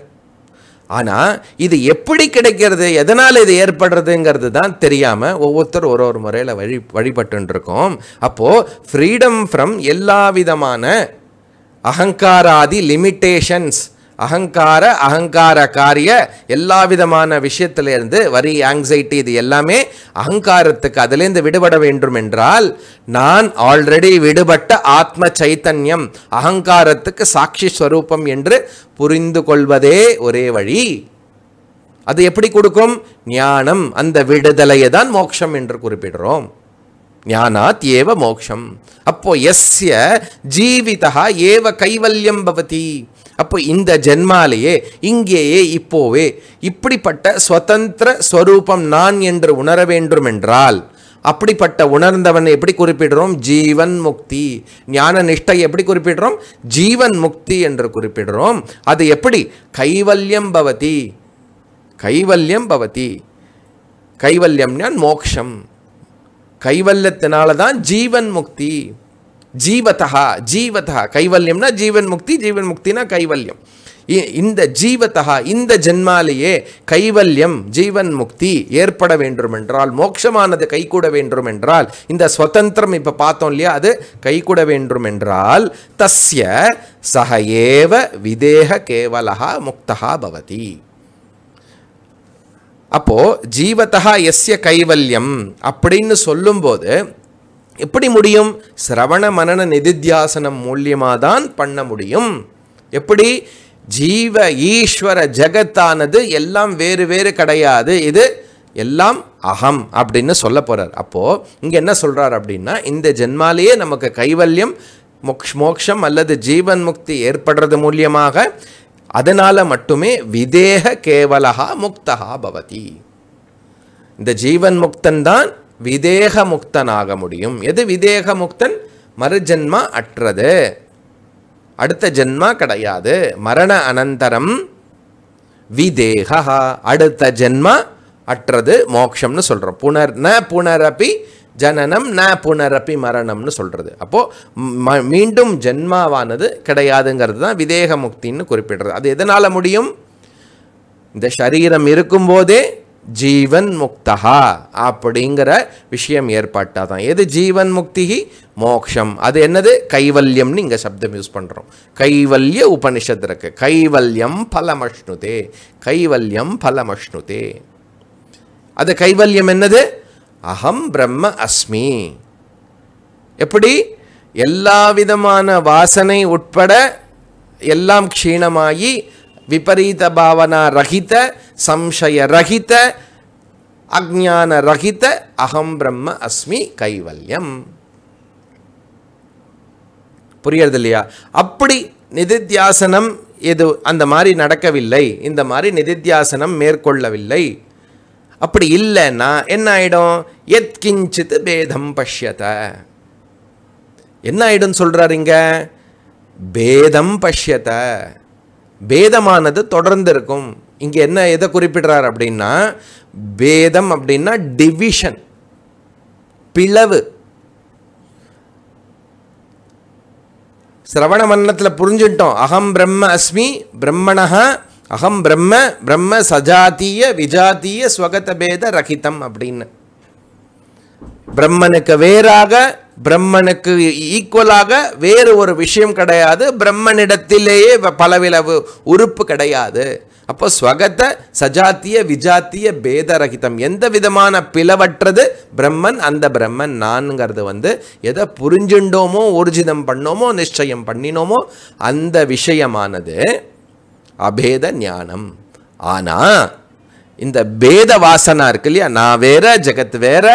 ஆனால் இது எப்படி கிடைக்கிறது எதனால் இது ஏற்படுறதுங்கிறது தான் தெரியாமல் ஒவ்வொருத்தர் ஒரு ஒரு முறையில் வழி வழிபட்டுருக்கோம் அப்போது ஃப்ரீடம் ஃப்ரம் எல்லா விதமான அகங்காராதி லிமிட்டேஷன்ஸ் அகங்கார அகங்கார காரிய எல்லா விதமான விஷயத்திலேருந்து வரி ஆங்ஸைட்டி இது எல்லாமே அகங்காரத்துக்கு அதிலேருந்து விடுபட வேண்டும் என்றால் நான் ஆல்ரெடி விடுபட்ட ஆத்ம சைத்தன்யம் அகங்காரத்துக்கு சாட்சி ஸ்வரூபம் என்று புரிந்து கொள்வதே ஒரே வழி அது எப்படி கொடுக்கும் ஞானம் அந்த விடுதலையை தான் மோட்சம் என்று குறிப்பிடுறோம் ஞானாத் ஏவ மோக்ஷம் அப்போ எஸ்ய ஜீவிதா ஏவ கைவல்யம் பவதி அப்போ இந்த ஜென்மாலேயே இங்கேயே இப்போவே இப்படிப்பட்ட ஸ்வதந்திர ஸ்வரூபம் நான் என்று உணர வேண்டுமென்றால் அப்படிப்பட்ட உணர்ந்தவனை எப்படி குறிப்பிடுறோம் ஜீவன் முக்தி ஞான நிஷ்டை எப்படி குறிப்பிடுறோம் ஜீவன் முக்தி என்று குறிப்பிடுறோம் அது எப்படி கைவல்யம் பவதி கைவல்யம் பவதி ஞான் மோக்ஷம் கைவல்யத்தினால தான் ஜீவன் முக்தி ஜீவதா ஜீவதா கைவல்யம்னா ஜீவன் முக்தி ஜீவன் முக்தினா கைவல்யம் இந்த ஜீவத்தகா இந்த ஜென்மாலேயே கைவல்யம் ஜீவன் முக்தி ஏற்பட வேண்டுமென்றால் மோட்சமானது கைகூட வேண்டுமென்றால் இந்த ஸ்வதந்திரம் இப்போ பார்த்தோம் இல்லையா அது கைகூட வேண்டுமென்றால் தஸ்ய சக ஏவ விதேக கேவலா முக்தா பவதி அப்போ ஜீவத்தகா எஸ்ய கைவல்யம் அப்படின்னு சொல்லும்போது எப்படி முடியும் சிரவண மனன நிதித்தியாசனம் மூலியமாக தான் பண்ண முடியும் எப்படி ஜீவ ஈஸ்வர ஜெகத்தானது எல்லாம் வேறு வேறு கிடையாது இது எல்லாம் அகம் அப்படின்னு சொல்ல போகிறார் அப்போது இங்கே என்ன சொல்கிறார் அப்படின்னா இந்த ஜென்மாலேயே நமக்கு கைவல்யம் மோக்ஷ் மோக்ஷம் அல்லது ஜீவன் முக்தி ஏற்படுறது மூலியமாக அதனால் மட்டுமே விதேக கேவலகா முக்தகா பவதி இந்த ஜீவன் முக்தன் தான் விதேக முக்தனாக முடியும் எது விதேக முக்தன் மறுஜென்மா அற்றது அடுத்த ஜென்மா கிடையாது மரண அனந்தரம் விதேகா அடுத்த ஜென்மா அற்றது மோக்ஷம்னு சொல்கிறோம் புனர் ந புனரப்பி ஜனனம் ந புனரப்பி மரணம்னு சொல்கிறது அப்போது மீண்டும் ஜென்மாவானது கிடையாதுங்கிறது தான் விதேக முக்தின்னு குறிப்பிடுறது அது எதனால் முடியும் இந்த சரீரம் இருக்கும்போதே ஜீவன் முக்தா அப்படிங்கிற விஷயம் ஏற்பட்டால் தான் எது ஜீவன் முக்தி மோக்ஷம் அது என்னது கைவல்யம்னு இங்கே சப்தம் யூஸ் பண்ணுறோம் கைவல்ய உபனிஷத் இருக்கு கைவல்யம் பலமஷ்ணுதே கைவல்யம் பலமஷ்ணுதே அது கைவல்யம் என்னது அகம் பிரம்ம அஸ்மி எப்படி எல்லா விதமான வாசனை உட்பட எல்லாம் க்ஷீணமாகி விபரீத பாவனா ரகித சம்சய ரகித அக்ஞான ரகித அகம் பிரம்ம அஸ்மி கைவல்யம் புரியறது இல்லையா அப்படி நிதித்தியாசனம் எது அந்த மாதிரி நடக்கவில்லை இந்த மாதிரி நிதித்தியாசனம் மேற்கொள்ளவில்லை அப்படி இல்லைன்னா என்ன ஆகிடும் எத்கிஞ்சித்து பேதம் பஷ்யத என்ன ஆகிடும் சொல்கிறார் இங்கே பேதம் பஷ்யத பேதமானது தொடர்ந்து இருக்கும் இங்கே என்ன எதை குறிப்பிடுறார் அப்படின்னா பேதம் அப்படின்னா டிவிஷன் பிளவு சிரவண மன்னத்தில் புரிஞ்சுட்டோம் அகம் பிரம்ம அஸ்மி பிரம்மணக அகம் பிரம்ம பிரம்ம சஜாத்திய விஜாத்திய ஸ்வகத பேத ரகிதம் அப்படின்னு பிரம்மனுக்கு வேறாக பிரம்மனுக்கு ஈக்குவலாக வேறு ஒரு விஷயம் கிடையாது பிரம்மனிடத்திலேயே பலவிலவு உறுப்பு கிடையாது அப்போ ஸ்வகத்தை சஜாத்திய விஜாத்திய பேதரகிதம் எந்த விதமான பிளவற்றது பிரம்மன் அந்த பிரம்மன் நான்ங்கிறது வந்து எதை புரிஞ்சுண்டோமோ ஊர்ஜிதம் பண்ணோமோ நிச்சயம் பண்ணினோமோ அந்த விஷயமானது அபேத ஞானம் ஆனால் இந்த பேத வாசனா இருக்கு இல்லையா நான் வேற ஜெகத் வேற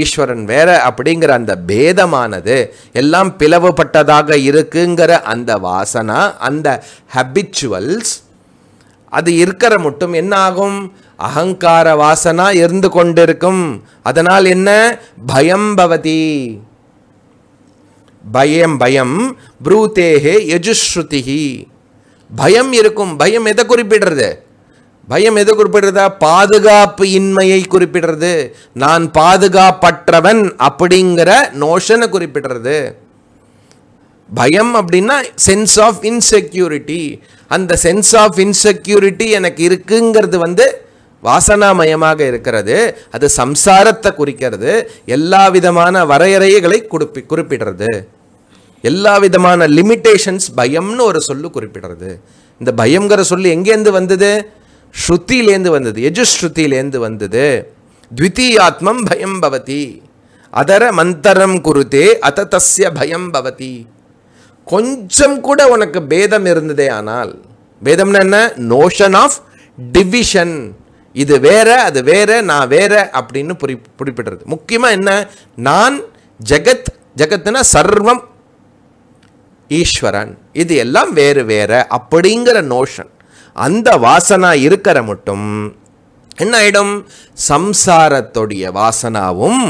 ஈஸ்வரன் வேற அப்படிங்கிற அந்த பேதமானது எல்லாம் பிளவுபட்டதாக இருக்குங்கிற அந்த வாசனா அந்த ஹபிச்சுவல்ஸ் அது இருக்கிற மட்டும் என்ன ஆகும் அகங்கார வாசனா இருந்து கொண்டிருக்கும் அதனால் என்ன பயம் பவதி பயம் பயம் ப்ரூதேஹே யஜுஸ்ருதிஹி பயம் இருக்கும் பயம் எதை குறிப்பிடுறது பயம் எது குறிப்பிடுறதா பாதுகாப்பு இன்மையை குறிப்பிடுறது நான் பாதுகாப்பற்றவன் அப்படிங்கிற நோஷனை குறிப்பிடுறது பயம் அப்படின்னா சென்ஸ் ஆஃப் இன்செக்யூரிட்டி அந்த சென்ஸ் ஆஃப் இன்செக்யூரிட்டி எனக்கு இருக்குங்கிறது வந்து வாசனாமயமாக இருக்கிறது அது சம்சாரத்தை குறிக்கிறது எல்லா விதமான வரையறைகளை குறிப்பி குறிப்பிடுறது எல்லா விதமான லிமிட்டேஷன்ஸ் பயம்னு ஒரு சொல்லு குறிப்பிடுறது இந்த பயம்ங்கிற சொல்லு எங்கேருந்து வந்தது ஸ்ருத்திலேருந்து வந்தது யஜுஸ்ருத்திலேருந்து வந்தது த்வித்தீயாத்மம் பயம் பவதி அதர மந்தரம் குருத்தே அத தஸ்ய பயம் பவதி கொஞ்சம் கூட உனக்கு பேதம் இருந்ததே ஆனால் பேதம்னா என்ன நோஷன் ஆஃப் டிவிஷன் இது வேற அது வேற நான் வேற அப்படின்னு புரி குறிப்பிடுறது முக்கியமாக என்ன நான் ஜெகத் ஜெகத்னா சர்வம் ஈஸ்வரன் இது எல்லாம் வேறு வேற அப்படிங்கிற நோஷன் அந்த வாசனா இருக்கிற மட்டும் என்ன ஆகிடும் சம்சாரத்துடைய வாசனாவும்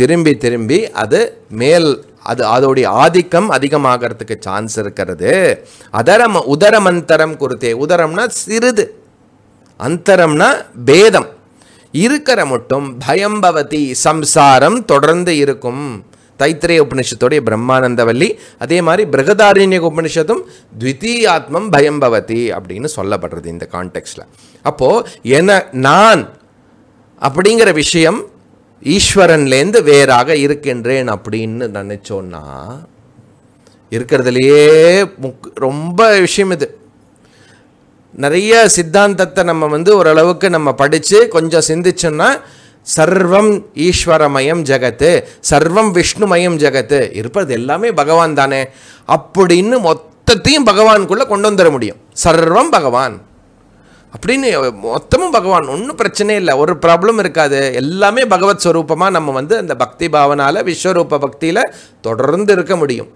திரும்பி திரும்பி அது மேல் அது அதோடைய ஆதிக்கம் அதிகமாகிறதுக்கு சான்ஸ் இருக்கிறது அதரம் உதரம் அந்தரம் குருத்தே உதரம்னா சிறிது அந்தரம்னா பேதம் இருக்கிற மட்டும் பயம் பவதி சம்சாரம் தொடர்ந்து இருக்கும் தைத்திரே உபனிஷத்தோடைய பிரம்மானந்தவல்லி அதே மாதிரி பிரகதாரண்ய உபனிஷத்தும் த்விதீயாத்மம் பயம் பவதி அப்படின்னு சொல்லப்படுறது இந்த கான்டெக்ட்டில் அப்போது என்ன நான் அப்படிங்கிற விஷயம் ஈஸ்வரன்லேருந்து வேறாக இருக்கின்றேன் அப்படின்னு நினச்சோன்னா இருக்கிறதுலையே முக் ரொம்ப விஷயம் இது நிறைய சித்தாந்தத்தை நம்ம வந்து ஓரளவுக்கு நம்ம படித்து கொஞ்சம் சிந்திச்சோன்னா சர்வம் ஈஸ்வரமயம் ஜெகத்து சர்வம் விஷ்ணுமயம் ஜெகத்து இருப்பது எல்லாமே பகவான் தானே அப்படின்னு மொத்தத்தையும் பகவானுக்குள்ளே கொண்டு வந்துட முடியும் சர்வம் பகவான் அப்படின்னு மொத்தமும் பகவான் ஒன்றும் பிரச்சனையே இல்லை ஒரு ப்ராப்ளம் இருக்காது எல்லாமே பகவத் ஸ்வரூபமாக நம்ம வந்து அந்த பக்தி பாவனால் விஸ்வரூப பக்தியில் தொடர்ந்து இருக்க முடியும்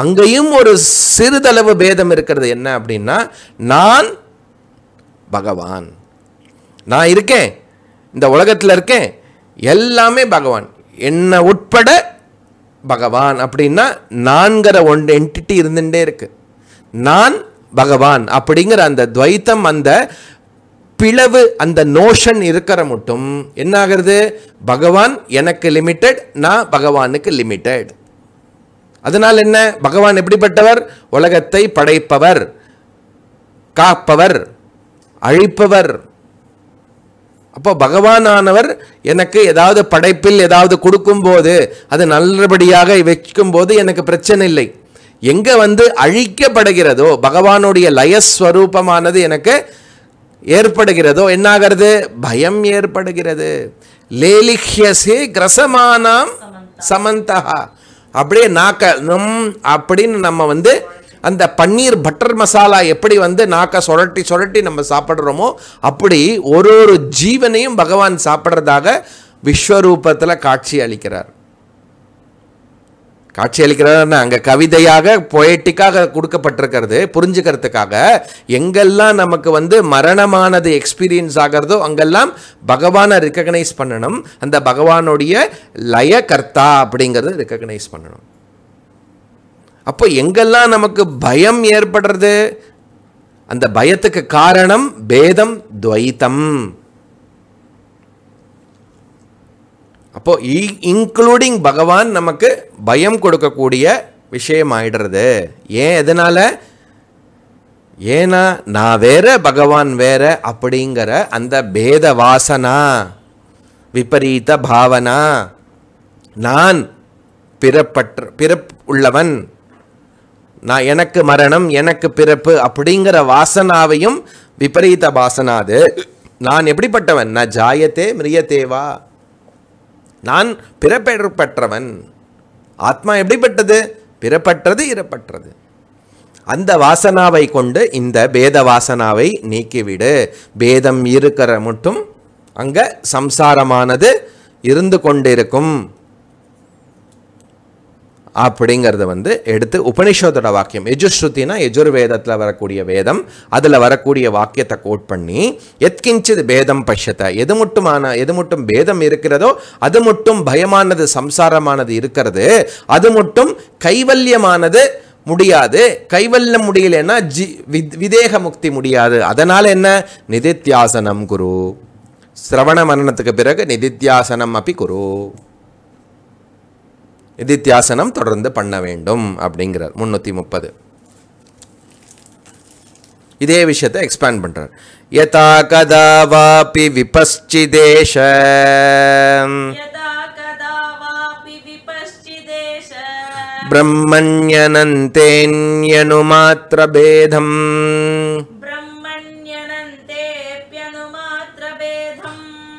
அங்கேயும் ஒரு சிறிதளவு பேதம் இருக்கிறது என்ன அப்படின்னா நான் பகவான் நான் இருக்கேன் இந்த உலகத்தில் இருக்கேன் எல்லாமே பகவான் என்னை உட்பட பகவான் அப்படின்னா நான்கிற ஒன்று என்டிட்டி இருந்துகிட்டே இருக்குது நான் பகவான் அப்படிங்கிற அந்த துவைத்தம் அந்த பிளவு அந்த நோஷன் இருக்கிற மட்டும் என்ன ஆகிறது பகவான் எனக்கு லிமிட்டெட் நான் பகவானுக்கு லிமிட்டெட் அதனால் என்ன பகவான் எப்படிப்பட்டவர் உலகத்தை படைப்பவர் காப்பவர் அழிப்பவர் அப்போ பகவானானவர் எனக்கு ஏதாவது படைப்பில் ஏதாவது கொடுக்கும்போது அது நல்லபடியாக வைக்கும்போது எனக்கு பிரச்சனை இல்லை எங்கே வந்து அழிக்கப்படுகிறதோ பகவானுடைய லயஸ்வரூபமானது எனக்கு ஏற்படுகிறதோ என்னாகிறது பயம் ஏற்படுகிறது லேலிஹியசி கிரசமானாம் சமந்தகா அப்படியே நாக்க நம் அப்படின்னு நம்ம வந்து அந்த பன்னீர் பட்டர் மசாலா எப்படி வந்து நாக்கை சொரட்டி சுரட்டி நம்ம சாப்பிட்றோமோ அப்படி ஒரு ஒரு ஜீவனையும் பகவான் சாப்பிட்றதாக விஸ்வரூபத்தில் காட்சி அளிக்கிறார் காட்சி அளிக்கிறார்னா அங்கே கவிதையாக பொயட்டிக்காக கொடுக்கப்பட்டிருக்கிறது புரிஞ்சுக்கிறதுக்காக எங்கெல்லாம் நமக்கு வந்து மரணமானது எக்ஸ்பீரியன்ஸ் ஆகிறதோ அங்கெல்லாம் பகவானை ரெக்கக்னைஸ் பண்ணணும் அந்த பகவானுடைய லயகர்த்தா அப்படிங்கிறத ரெக்கக்னைஸ் பண்ணணும் அப்போ எங்கெல்லாம் நமக்கு பயம் ஏற்படுறது அந்த பயத்துக்கு காரணம் பேதம் துவைத்தம் அப்போ இன்க்ளூடிங் பகவான் நமக்கு பயம் கொடுக்கக்கூடிய விஷயம் ஆயிடுறது ஏன் எதனால் ஏன்னா நான் வேற பகவான் வேற அப்படிங்கிற அந்த பேத வாசனா விபரீத பாவனா நான் பிறப்பற்ற பிறப்பு உள்ளவன் நான் எனக்கு மரணம் எனக்கு பிறப்பு அப்படிங்கிற வாசனாவையும் விபரீத வாசனா அது நான் எப்படிப்பட்டவன் நான் ஜாயத்தே மிரியத்தேவா நான் பிறப்பெடுப்பற்றவன் ஆத்மா எப்படிப்பட்டது பிறப்பற்றது இறப்பற்றது அந்த வாசனாவை கொண்டு இந்த பேத வாசனாவை நீக்கிவிடு பேதம் இருக்கிற மட்டும் அங்கே சம்சாரமானது இருந்து கொண்டிருக்கும் அப்படிங்கிறத வந்து எடுத்து உபனிஷத்தோட வாக்கியம் எஜுஸ்ருத்தினா எஜுர்வேதத்தில் வரக்கூடிய வேதம் அதில் வரக்கூடிய வாக்கியத்தை கோட் பண்ணி எத்கிஞ்சது பேதம் பஷ்யத்தை எது மட்டுமான எது மட்டும் பேதம் இருக்கிறதோ அது மட்டும் பயமானது சம்சாரமானது இருக்கிறது அது மட்டும் கைவல்யமானது முடியாது கைவல்ல முடியலன்னா ஜி விதேக முக்தி முடியாது அதனால் என்ன நிதித்தியாசனம் குரு சிரவண மரணத்துக்கு பிறகு நிதித்தியாசனம் அப்படி குரு நிதித்தியாசனம் தொடர்ந்து பண்ண வேண்டும் அப்படிங்கிறார் முந்நூற்றி முப்பது இதே விஷயத்தை எக்ஸ்பேண்ட் பண்ணுறார் யதா கதா வாபி விபஸ்சிதேஷ பிரம்மண்யனந்தேன்யனுமாத்திரபேதம்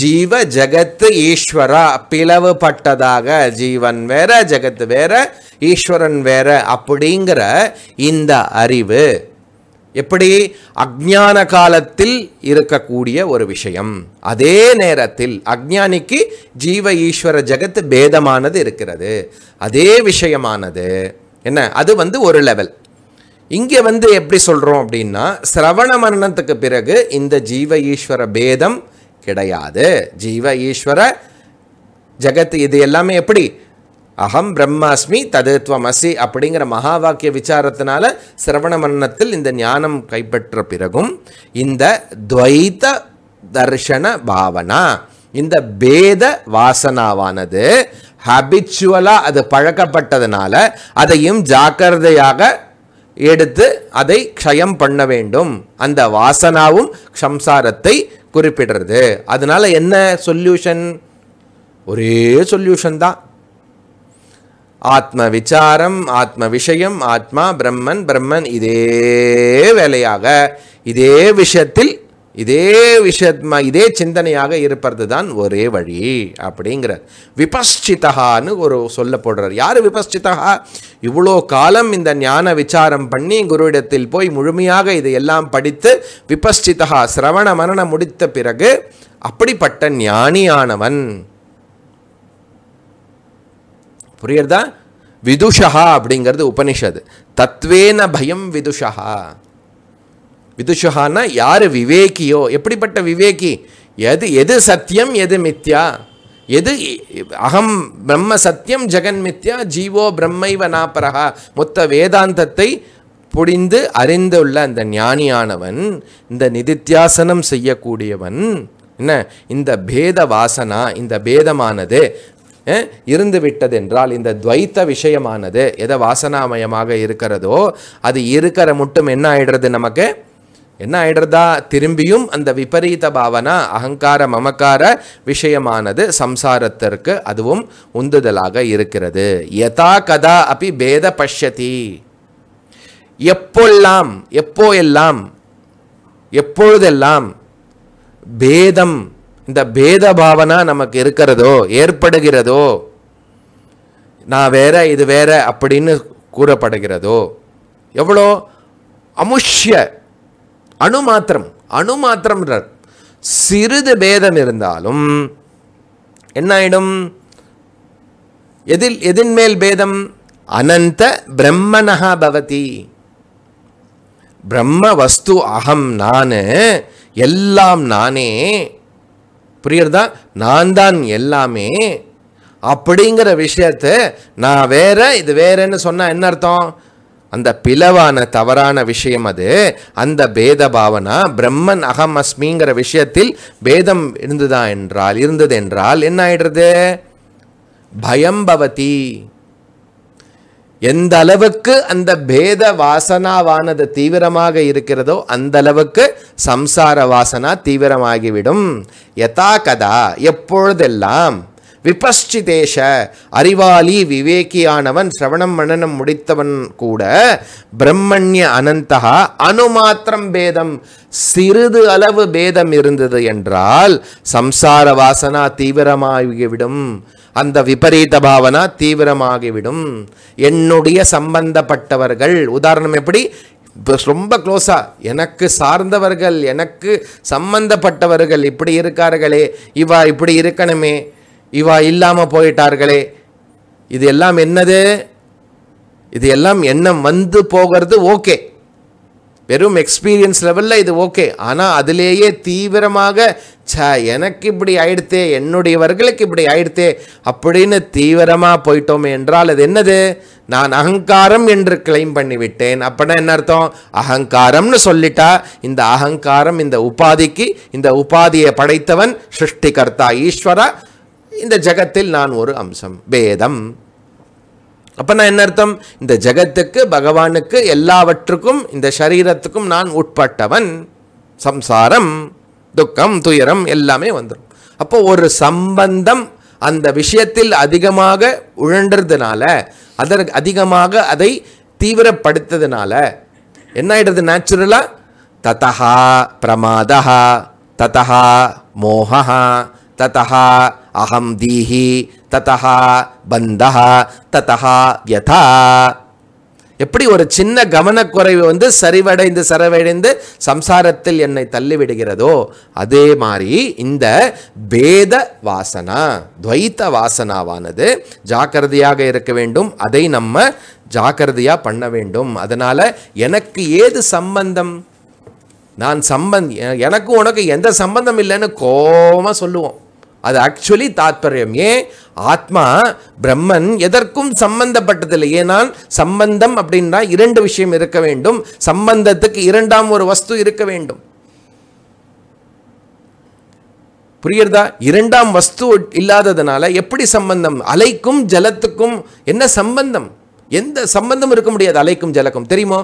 ஜீவ ஜகத்து ஈஸ்வரா பிளவுபட்டதாக ஜீவன் வேற ஜகத்து வேற ஈஸ்வரன் வேற அப்படிங்கிற இந்த அறிவு எப்படி அஜான காலத்தில் இருக்கக்கூடிய ஒரு விஷயம் அதே நேரத்தில் அக்ஞானிக்கு ஜீவ ஈஸ்வர ஜெகத்து பேதமானது இருக்கிறது அதே விஷயமானது என்ன அது வந்து ஒரு லெவல் இங்கே வந்து எப்படி சொல்கிறோம் அப்படின்னா சிரவண மரணத்துக்கு பிறகு இந்த ஜீவ ஈஸ்வர பேதம் கிடையாது ஜீவ ஈஸ்வர ஜெகத் இது எல்லாமே எப்படி அகம் பிரம்மாஸ்மி ததுத்வம் அசி அப்படிங்கிற மகா வாக்கிய விசாரத்தினால சிரவண மரணத்தில் இந்த ஞானம் கைப்பற்ற பிறகும் இந்த துவைத்த தர்ஷன பாவனா இந்த பேத வாசனாவானது ஹபிச்சுவலாக அது பழக்கப்பட்டதுனால அதையும் ஜாக்கிரதையாக எடுத்து அதை க்ஷயம் பண்ண வேண்டும் அந்த வாசனாவும் சம்சாரத்தை குறிப்பிடுறது அதனால் என்ன சொல்யூஷன் ஒரே சொல்யூஷன் தான் ஆத்ம விசாரம் ஆத்ம விஷயம் ஆத்மா பிரம்மன் பிரம்மன் இதே வேலையாக இதே விஷயத்தில் இதே விஷயமா இதே சிந்தனையாக இருப்பது தான் ஒரே வழி அப்படிங்கிறார் விபஷ்சிதகான்னு ஒரு சொல்ல போடுறார் யார் விபஷ்சிதகா இவ்வளோ காலம் இந்த ஞான விசாரம் பண்ணி குருவிடத்தில் போய் முழுமையாக இதை எல்லாம் படித்து விபஷ்சிதகா சிரவண மரணம் முடித்த பிறகு அப்படிப்பட்ட ஞானியானவன் புரியுறதா விதுஷா அப்படிங்கிறது உபனிஷது தத்வேன பயம் விதுஷா விதுஷுகான்னா யார் விவேக்கியோ எப்படிப்பட்ட விவேகி எது எது சத்தியம் எது மித்யா எது அகம் பிரம்ம சத்தியம் ஜெகன் மித்யா ஜீவோ பிரம்மைவ நாபரகா மொத்த வேதாந்தத்தை புடிந்து அறிந்துள்ள அந்த ஞானியானவன் இந்த நிதித்தியாசனம் செய்யக்கூடியவன் என்ன இந்த பேத வாசனா இந்த பேதமானது இருந்து விட்டதென்றால் இந்த துவைத்த விஷயமானது எதை வாசனாமயமாக இருக்கிறதோ அது இருக்கிற மட்டும் என்ன ஆயிடுறது நமக்கு என்ன ஆயிடுறதா திரும்பியும் அந்த விபரீத பாவனா அகங்கார மமக்கார விஷயமானது சம்சாரத்திற்கு அதுவும் உந்துதலாக இருக்கிறது யதா கதா அப்படி பேத பஷ்யதி எப்பொல்லாம் எப்போ எல்லாம் எப்பொழுதெல்லாம் பேதம் இந்த பேத பாவனா நமக்கு இருக்கிறதோ ஏற்படுகிறதோ நான் வேற இது வேற அப்படின்னு கூறப்படுகிறதோ எவ்வளோ அமுஷ்ய அணுமாத்திரம் அணுமாத்திரம்ன்றார் சிறிது பேதம் இருந்தாலும் என்ன ஆயிடும் எதில் எதின் மேல் பேதம் அனந்த பிரம்மனஹா பவதி பிரம்ம வஸ்து அகம் நான் எல்லாம் நானே புரியுறதா நான் தான் எல்லாமே அப்படிங்கிற விஷயத்தை நான் வேற இது வேறன்னு சொன்னால் என்ன அர்த்தம் அந்த பிளவான தவறான விஷயம் அது அந்த பேத பாவனா பிரம்மன் அகம் அஸ்மிங்கிற விஷயத்தில் பேதம் இருந்ததா என்றால் இருந்தது என்றால் என்ன ஆயிடுறது பயம் பவதி எந்த அளவுக்கு அந்த பேத வாசனாவானது தீவிரமாக இருக்கிறதோ அந்த அளவுக்கு சம்சார வாசனா தீவிரமாகிவிடும் எதா கதா எப்பொழுதெல்லாம் விபஷ்சிதேஷ அறிவாளி விவேக்கியானவன் சிரவணம் மனநம் முடித்தவன் கூட பிரம்மண்ய அனந்தகா அனுமாத்திரம் பேதம் சிறிது அளவு பேதம் இருந்தது என்றால் சம்சார வாசனா தீவிரமாகிவிடும் அந்த விபரீத பாவனா தீவிரமாகிவிடும் என்னுடைய சம்பந்தப்பட்டவர்கள் உதாரணம் எப்படி ரொம்ப க்ளோஸாக எனக்கு சார்ந்தவர்கள் எனக்கு சம்பந்தப்பட்டவர்கள் இப்படி இருக்கார்களே இவா இப்படி இருக்கணுமே இவா இல்லாமல் போயிட்டார்களே இது எல்லாம் என்னது இது எல்லாம் எண்ணம் வந்து போகிறது ஓகே வெறும் எக்ஸ்பீரியன்ஸ் லெவலில் இது ஓகே ஆனால் அதிலேயே தீவிரமாக ச எனக்கு இப்படி ஆயிடுத்தே என்னுடையவர்களுக்கு இப்படி ஆயிடுத்தே அப்படின்னு தீவிரமாக போயிட்டோமே என்றால் அது என்னது நான் அகங்காரம் என்று கிளைம் பண்ணிவிட்டேன் அப்படின்னா என்ன அர்த்தம் அகங்காரம்னு சொல்லிட்டா இந்த அகங்காரம் இந்த உபாதிக்கு இந்த உபாதியை படைத்தவன் சிருஷ்டிகர்த்தா ஈஸ்வரா இந்த ஜகத்தில் நான் ஒரு அம்சம் வேதம் அப்போ நான் என்ன அர்த்தம் இந்த ஜகத்துக்கு பகவானுக்கு எல்லாவற்றுக்கும் இந்த சரீரத்துக்கும் நான் உட்பட்டவன் சம்சாரம் துக்கம் துயரம் எல்லாமே வந்துடும் அப்போ ஒரு சம்பந்தம் அந்த விஷயத்தில் அதிகமாக உழன்றதுனால அதற்கு அதிகமாக அதை தீவிரப்படுத்ததுனால என்ன ஆகிடுறது நேச்சுரலாக ததஹா பிரமாதா ததஹா மோகா ததஹா அகம் தீஹி ததஹா பந்தா ததஹா வியதா எப்படி ஒரு சின்ன கவனக்குறைவு வந்து சரிவடைந்து சரவடைந்து சம்சாரத்தில் என்னை தள்ளிவிடுகிறதோ அதே மாதிரி இந்த பேத வாசனா துவைத்த வாசனாவானது ஜாக்கிரதையாக இருக்க வேண்டும் அதை நம்ம ஜாக்கிரதையாக பண்ண வேண்டும் அதனால் எனக்கு ஏது சம்பந்தம் நான் சம்பந்த எனக்கும் உனக்கு எந்த சம்பந்தம் இல்லைன்னு கோபமாக சொல்லுவோம் அது ஆக்சுவலி தாத்பரியம் ஏன் ஆத்மா பிரம்மன் எதற்கும் சம்பந்தப்பட்டதில்லை ஏனால் சம்பந்தம் அப்படின்னா இரண்டு விஷயம் இருக்க வேண்டும் சம்பந்தத்துக்கு இரண்டாம் ஒரு வஸ்து இருக்க வேண்டும் புரியுறதா இரண்டாம் வஸ்து இல்லாததுனால எப்படி சம்பந்தம் அலைக்கும் ஜலத்துக்கும் என்ன சம்பந்தம் எந்த சம்பந்தம் இருக்க முடியாது அலைக்கும் ஜலக்கும் தெரியுமோ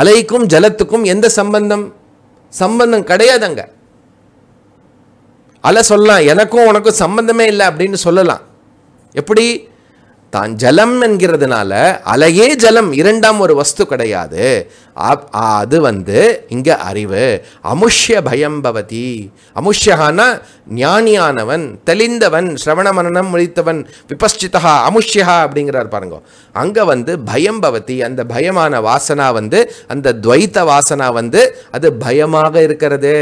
அலைக்கும் ஜலத்துக்கும் எந்த சம்பந்தம் சம்பந்தம் கிடையாது அங்கே அல்ல சொல்லலாம் எனக்கும் உனக்கும் சம்பந்தமே இல்லை அப்படின்னு சொல்லலாம் எப்படி தான் ஜலம் என்கிறதுனால அலையே ஜலம் இரண்டாம் ஒரு வஸ்து கிடையாது அது வந்து இங்கே அறிவு அமுஷ்ய பயம் பவதி அமுஷ்யகானா ஞானியானவன் தெளிந்தவன் சிரவண மரணம் முடித்தவன் விபஸ்சிதா அமுஷ்யா அப்படிங்கிறார் பாருங்க அங்கே வந்து பயம் பவதி அந்த பயமான வாசனா வந்து அந்த துவைத்த வாசனா வந்து அது பயமாக இருக்கிறது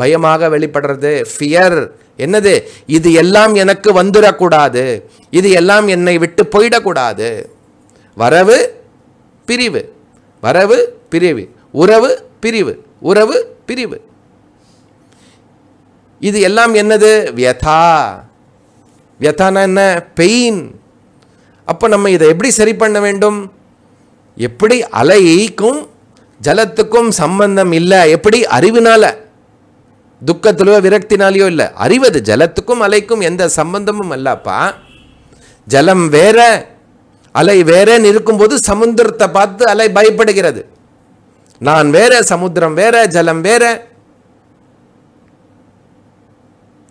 பயமாக வெளிப்படுறது ஃபியர் என்னது இது எல்லாம் எனக்கு வந்துடக்கூடாது இது எல்லாம் என்னை விட்டு போயிடக்கூடாது வரவு பிரிவு வரவு பிரிவு உறவு பிரிவு உறவு பிரிவு இது எல்லாம் என்னது வியதா வியதானா என்ன பெயின் அப்போ நம்ம இதை எப்படி சரி பண்ண வேண்டும் எப்படி அலைக்கும் ஜலத்துக்கும் சம்பந்தம் இல்லை எப்படி அறிவினால துக்கத்திலோ விரக்தினாலேயோ இல்லை அறிவது ஜலத்துக்கும் அலைக்கும் எந்த சம்பந்தமும் அல்லப்பா ஜலம் வேற அலை வேறன்னு இருக்கும்போது சமுத்திரத்தை பார்த்து அலை பயப்படுகிறது நான் வேற சமுத்திரம் வேற ஜலம் வேற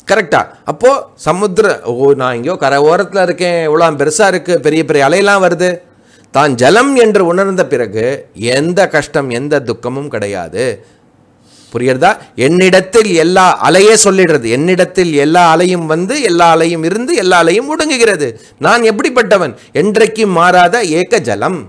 கரெக்டா அப்போ சமுத்திர ஓ நான் எங்கேயோ கரை ஓரத்தில் இருக்கேன் இவ்வளோ பெருசாக இருக்குது பெரிய பெரிய அலையெல்லாம் வருது தான் ஜலம் என்று உணர்ந்த பிறகு எந்த கஷ்டம் எந்த துக்கமும் கிடையாது புரியறதா என்னிடத்தில் எல்லா அலையே சொல்லிடுறது என்னிடத்தில் எல்லா அலையும் வந்து எல்லா அலையும் இருந்து எல்லா அலையும் ஒடுங்குகிறது நான் எப்படிப்பட்டவன் என்றைக்கும் மாறாத ஏக்க ஜலம்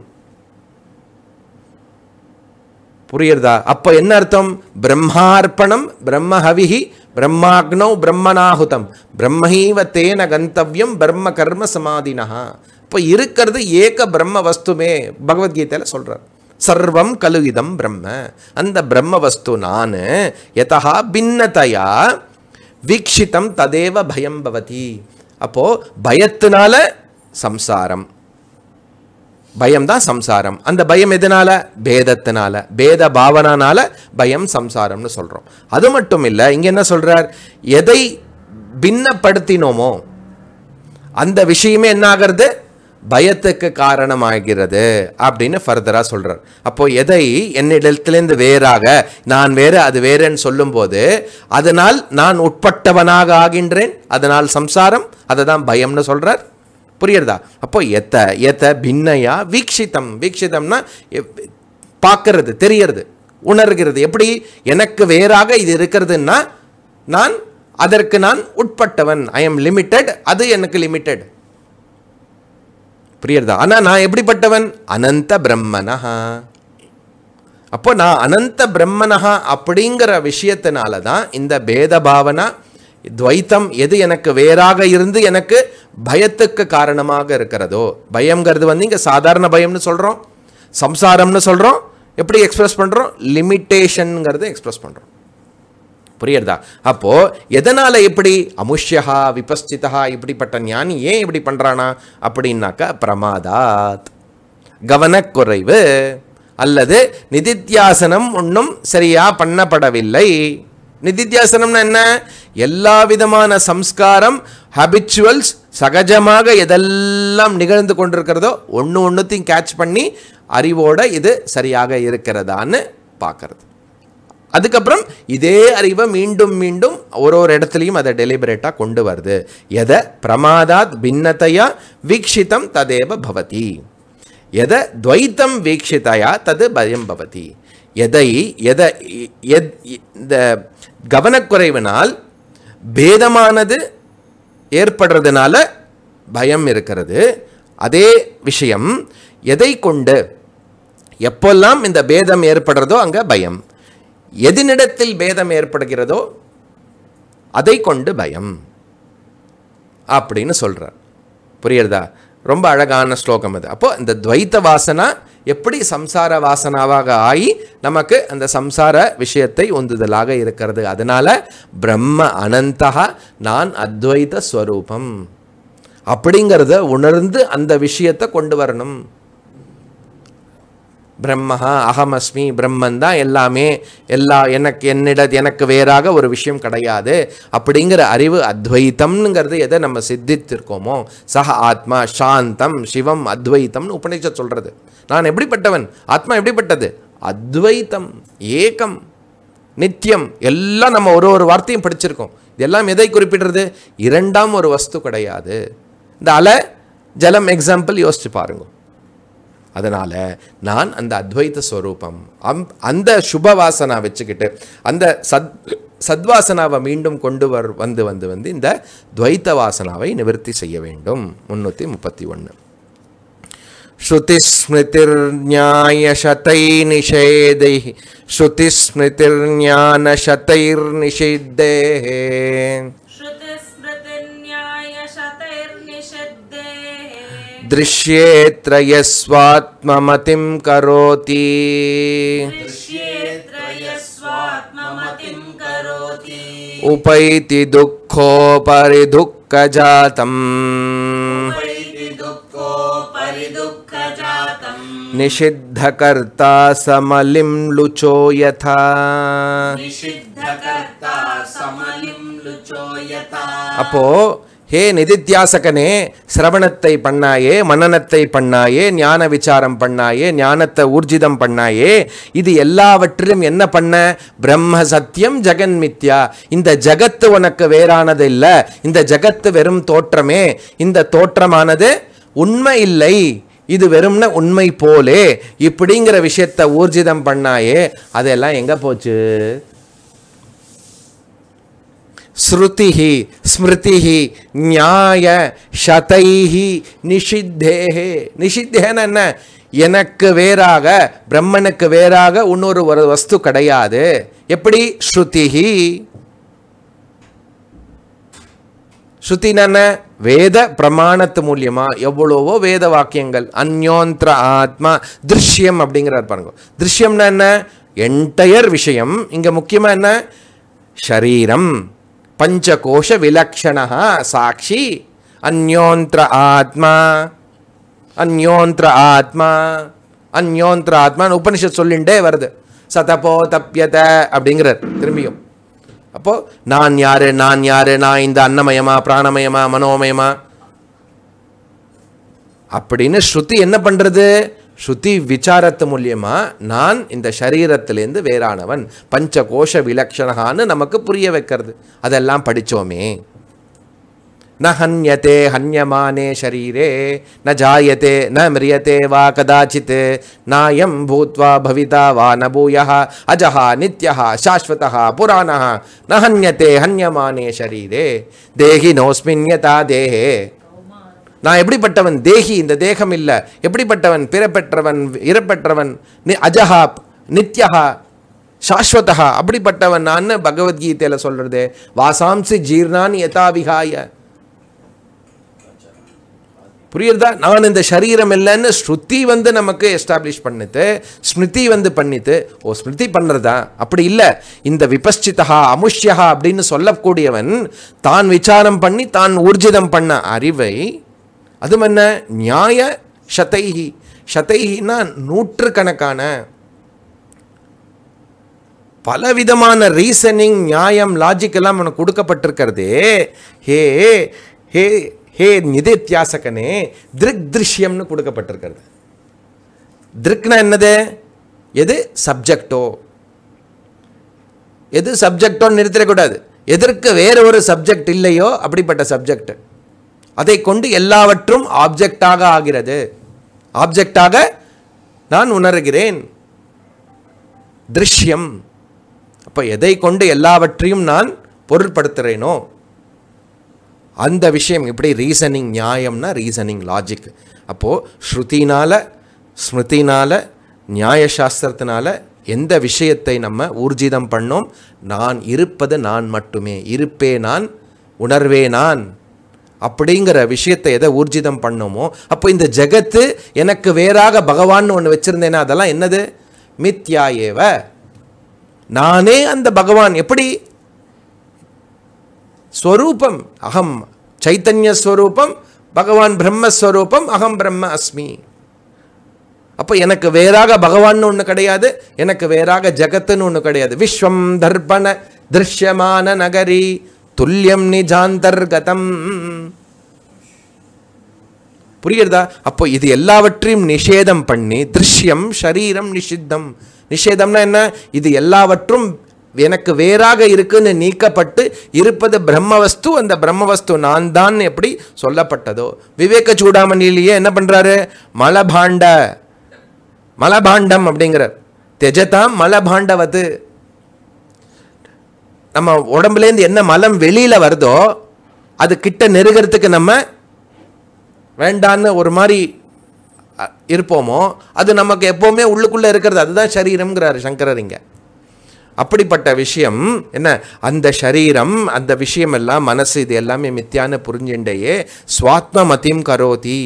புரியுறதா அப்போ என்ன அர்த்தம் பிரம்மார்ப்பணம் ஹவிஹி பிரம்மாக்னோ பிரம்மனாகுதம் பிரம்மஹீவ தேன கந்தவியம் பிரம்ம கர்ம சமாதினா இப்போ இருக்கிறது ஏக பிரம்ம வஸ்துமே பகவத்கீதையில் சொல்கிறார் சர்வம் கலுகிதம் பிரம்ம அந்த பிரம்ம வஸ்து நான் எதா பின்னதையா வீக்ஷித்தம் ததேவ பயம் பவதி அப்போது பயத்தினால சம்சாரம் பயம் தான் சம்சாரம் அந்த பயம் எதனால பேதத்தினால பேத பாவனானால பயம் சம்சாரம்னு சொல்கிறோம் அது மட்டும் இல்லை இங்கே என்ன சொல்கிறார் எதை பின்னப்படுத்தினோமோ அந்த விஷயமே என்ன ஆகிறது பயத்துக்கு காரணமாகிறது அப்படின்னு ஃபர்தராக சொல்கிறார் அப்போது எதை என்னிடத்திலேருந்து வேறாக நான் வேறு அது வேறுன்னு சொல்லும்போது அதனால் நான் உட்பட்டவனாக ஆகின்றேன் அதனால் சம்சாரம் அதை தான் பயம்னு சொல்கிறார் புரியுறதா அப்போ எத்த எத்த பின்னையா வீக்ஷித்தம் வீக்ஷித்தம்னா பார்க்கறது தெரியறது உணர்கிறது எப்படி எனக்கு வேறாக இது இருக்கிறதுன்னா நான் அதற்கு நான் உட்பட்டவன் ஐ எம் லிமிட்டெட் அது எனக்கு லிமிட்டெட் புரியறதா ஆனால் நான் எப்படிப்பட்டவன் அனந்த பிரம்மனஹா அப்போ நான் அனந்த பிரம்மனஹா அப்படிங்கிற விஷயத்தினால தான் இந்த பேத பாவனா துவைத்தம் எது எனக்கு வேறாக இருந்து எனக்கு பயத்துக்கு காரணமாக இருக்கிறதோ பயங்கிறது வந்து இங்கே சாதாரண பயம்னு சொல்கிறோம் சம்சாரம்னு சொல்கிறோம் எப்படி எக்ஸ்பிரஸ் பண்ணுறோம் லிமிட்டேஷனுங்கிறத எக்ஸ்பிரஸ் பண்ணுறோம் புரியுறதா அப்போ எதனால எப்படி அமுஷ்யா விபஸ்திதா இப்படிப்பட்ட ஞானி ஏன் இப்படி பண்றானா அப்படின்னாக்கா பிரமாதாத் கவனக்குறைவு அல்லது நிதித்தியாசனம் ஒன்றும் சரியா பண்ணப்படவில்லை நிதித்தியாசனம்னா என்ன எல்லா விதமான சம்ஸ்காரம் ஹபிச்சுவல்ஸ் சகஜமாக எதெல்லாம் நிகழ்ந்து கொண்டிருக்கிறதோ ஒன்று ஒன்றுத்தையும் கேட்ச் பண்ணி அறிவோட இது சரியாக இருக்கிறதான்னு பார்க்கறது அதுக்கப்புறம் இதே அறிவை மீண்டும் மீண்டும் ஒரு ஒரு இடத்துலையும் அதை டெலிபரேட்டாக கொண்டு வருது எதை பிரமாதாத் பின்னத்தையா வீக்ஷித்தம் ததேவ பவதி எதை துவைத்தம் வீக்ஷித்தையா தது பயம் பவதி எதை எதை எத் இந்த கவனக்குறைவினால் பேதமானது ஏற்படுறதுனால பயம் இருக்கிறது அதே விஷயம் எதை கொண்டு எப்போல்லாம் இந்த பேதம் ஏற்படுறதோ அங்கே பயம் எதனிடத்தில் பேதம் ஏற்படுகிறதோ அதை கொண்டு பயம் அப்படின்னு சொல்கிறார் புரியுறதா ரொம்ப அழகான ஸ்லோகம் அது அப்போ இந்த துவைத்த வாசனா எப்படி சம்சார வாசனாவாக ஆகி நமக்கு அந்த சம்சார விஷயத்தை உந்துதலாக இருக்கிறது அதனால பிரம்ம அனந்தகா நான் அத்வைத ஸ்வரூபம் அப்படிங்கிறத உணர்ந்து அந்த விஷயத்தை கொண்டு வரணும் பிரம்மஹா அகமஸ்மி பிரம்மன் தான் எல்லாமே எல்லா எனக்கு என்னிட எனக்கு வேறாக ஒரு விஷயம் கிடையாது அப்படிங்கிற அறிவு அத்வைத்தம்ங்கிறது எதை நம்ம சித்தித்திருக்கோமோ சஹ ஆத்மா சாந்தம் சிவம் அத்வைத்தம்னு உபநிஷ சொல்கிறது நான் எப்படிப்பட்டவன் ஆத்மா எப்படிப்பட்டது அத்வைத்தம் ஏகம் நித்தியம் எல்லாம் நம்ம ஒரு ஒரு வார்த்தையும் படிச்சிருக்கோம் இதெல்லாம் எதை குறிப்பிடுறது இரண்டாம் ஒரு வஸ்து கிடையாது இந்த அலை ஜலம் எக்ஸாம்பிள் யோசிச்சு பாருங்கள் அதனால் நான் அந்த அத்வைத ஸ்வரூபம் அம் அந்த சுப வாசனா வச்சுக்கிட்டு அந்த சத் சத்வாசனாவை மீண்டும் கொண்டு வர் வந்து வந்து வந்து இந்த துவைத்த வாசனாவை நிவர்த்தி செய்ய வேண்டும் முன்னூற்றி முப்பத்தி ஒன்று நிஷேதை श्रुतिस्मृतिर्न्यायशतैर्निषेधैः நிஷேத்தே दृश्येऽत्र यस्वात्ममतिं करोति उपैति दुःखो परि दुःखजातम् निषिद्धकर्ता समलिं लुचो यथा अपो ஹே நிதித்தியாசகனே சிரவணத்தை பண்ணாயே மன்னனத்தை பண்ணாயே ஞான விசாரம் பண்ணாயே ஞானத்தை ஊர்ஜிதம் பண்ணாயே இது எல்லாவற்றிலும் என்ன பண்ண பிரம்ம சத்தியம் ஜெகன்மித்யா இந்த ஜகத்து உனக்கு வேறானது இல்லை இந்த ஜகத்து வெறும் தோற்றமே இந்த தோற்றமானது உண்மை இல்லை இது வெறும்னா உண்மை போலே இப்படிங்கிற விஷயத்தை ஊர்ஜிதம் பண்ணாயே அதெல்லாம் எங்கே போச்சு ஸ்ருதிஹி ஸ்மிருதிஹி நியாய ஷதைஹி நிஷித்தேஹே நிஷித்தேன்னு என்ன எனக்கு வேறாக பிரம்மனுக்கு வேறாக இன்னொரு ஒரு வஸ்து கிடையாது எப்படி ஸ்ருதிஹி ஸ்ருதினன வேத பிரமாணத்து மூலியமா எவ்வளவோ வேத வாக்கியங்கள் அந்யோந்திர ஆத்மா திருஷ்யம் அப்படிங்கிறார் பாருங்க திருஷ்யம்னா என்ன என்டையர் விஷயம் இங்கே முக்கியமாக என்ன ஷரீரம் பஞ்சகோஷ விலக்ஷணா சாட்சி அந்யோந்திர ஆத்மா அந்யோந்திர ஆத்மா அந்யோந்திர ஆத்மான்னு உபனிஷத் சொல்லிண்டே வருது சதபோ தப்பியத அப்படிங்கிறார் திரும்பியும் அப்போ நான் யாரு நான் யாரு நான் இந்த அன்னமயமா பிராணமயமா மனோமயமா அப்படின்னு ஸ்ருதி என்ன பண்றது ஸ்ருதி விசாரத்து மூலியமாக நான் இந்த சரீரத்திலேருந்து வேறானவன் பஞ்ச கோஷ விலக்ஷணகான்னு நமக்கு புரிய வைக்கிறது அதெல்லாம் படித்தோமே ந ஹன்யதே ஹன்யமானே ஷரீரே ந ஜாயத்தே ந மிரியத்தே வா கதாச்சித் நாயம் பூத்வா பவிதா வா நபூயா அஜஹா நித்யா சாஸ்வதா புராணா ந ஹன்யதே ஹன்யமானே ஷரீரே தேஹி நோஸ்மின்யதா யதா தேஹே நான் எப்படிப்பட்டவன் தேகி இந்த தேகம் இல்லை எப்படிப்பட்டவன் பிறப்பெற்றவன் இறப்பெற்றவன் நி அஜஹா நித்யஹா சாஸ்வதா அப்படிப்பட்டவன் நான் பகவத்கீதையில் சொல்றது வாசாம்சி ஜீர்ணான் யதாவிகாய புரியுறதா நான் இந்த சரீரம் இல்லைன்னு ஸ்ருதி வந்து நமக்கு எஸ்டாப்ளிஷ் பண்ணித்து ஸ்மிருதி வந்து பண்ணித்து ஓ ஸ்மிருதி பண்ணுறதா அப்படி இல்லை இந்த விபஸ்சிதா அமுஷ்யா அப்படின்னு சொல்லக்கூடியவன் தான் விசாரம் பண்ணி தான் ஊர்ஜிதம் பண்ண அறிவை அதுவும் என்ன நியாய ஷதைஹி நூற்று நூற்றுக்கணக்கான பலவிதமான ரீசனிங் நியாயம் லாஜிக்கெல்லாம் உனக்கு கொடுக்கப்பட்டிருக்கிறதே ஹே ஹே ஹே நிதித்தியாசகனே திருக் திருஷ்யம்னு கொடுக்கப்பட்டிருக்கிறது திருக்னா என்னது எது சப்ஜெக்டோ எது சப்ஜெக்டோன்னு நிறுத்திடக்கூடாது எதற்கு வேறு ஒரு சப்ஜெக்ட் இல்லையோ அப்படிப்பட்ட சப்ஜெக்ட் அதை கொண்டு எல்லாவற்றும் ஆப்ஜெக்டாக ஆகிறது ஆப்ஜெக்டாக நான் உணர்கிறேன் திருஷ்யம் அப்போ எதை கொண்டு எல்லாவற்றையும் நான் பொருட்படுத்துகிறேனோ அந்த விஷயம் எப்படி ரீசனிங் நியாயம்னா ரீசனிங் லாஜிக் அப்போது ஸ்ருதினால் ஸ்மிருதினால் நியாயசாஸ்திரத்தினால எந்த விஷயத்தை நம்ம ஊர்ஜிதம் பண்ணோம் நான் இருப்பது நான் மட்டுமே இருப்பே நான் உணர்வே நான் அப்படிங்கிற விஷயத்தை எதை ஊர்ஜிதம் பண்ணுமோ அப்போ இந்த ஜெகத்து எனக்கு வேறாக பகவான் ஒன்று வச்சுருந்தேன்னா அதெல்லாம் என்னது மித்யா ஏவ நானே அந்த பகவான் எப்படி ஸ்வரூபம் அகம் சைத்தன்ய ஸ்வரூபம் பகவான் பிரம்மஸ்வரூபம் அகம் பிரம்ம அஸ்மி அப்போ எனக்கு வேறாக பகவான் ஒன்று கிடையாது எனக்கு வேறாக ஜெகத்துன்னு ஒன்று கிடையாது விஸ்வம் தர்ப்பண திருஷ்யமான நகரி துல்லியம் நிஜாந்தர்கதம் புரியுறதா அப்போ இது எல்லாவற்றையும் நிஷேதம் பண்ணி திருஷ்யம் ஷரீரம் நிஷித்தம் நிஷேதம்னா என்ன இது எல்லாவற்றும் எனக்கு வேறாக இருக்குன்னு நீக்கப்பட்டு இருப்பது பிரம்ம வஸ்து அந்த பிரம்ம வஸ்து நான் தான் எப்படி சொல்லப்பட்டதோ விவேக சூடாமணிலேயே என்ன பண்ணுறாரு மலபாண்ட மலபாண்டம் அப்படிங்கிறார் தெஜதாம் மலபாண்டவது நம்ம உடம்புலேருந்து என்ன மலம் வெளியில் வருதோ அது கிட்ட நெருகிறதுக்கு நம்ம வேண்டான்னு ஒரு மாதிரி இருப்போமோ அது நமக்கு எப்போவுமே உள்ளுக்குள்ளே இருக்கிறது அதுதான் சரீரம்ங்கிறாரு சங்கரர் இங்கே அப்படிப்பட்ட விஷயம் என்ன அந்த சரீரம் அந்த விஷயம் எல்லாம் மனசு இது எல்லாமே மித்தியான புரிஞ்சுண்டையே சுவாத்ம மதியம் கரோதி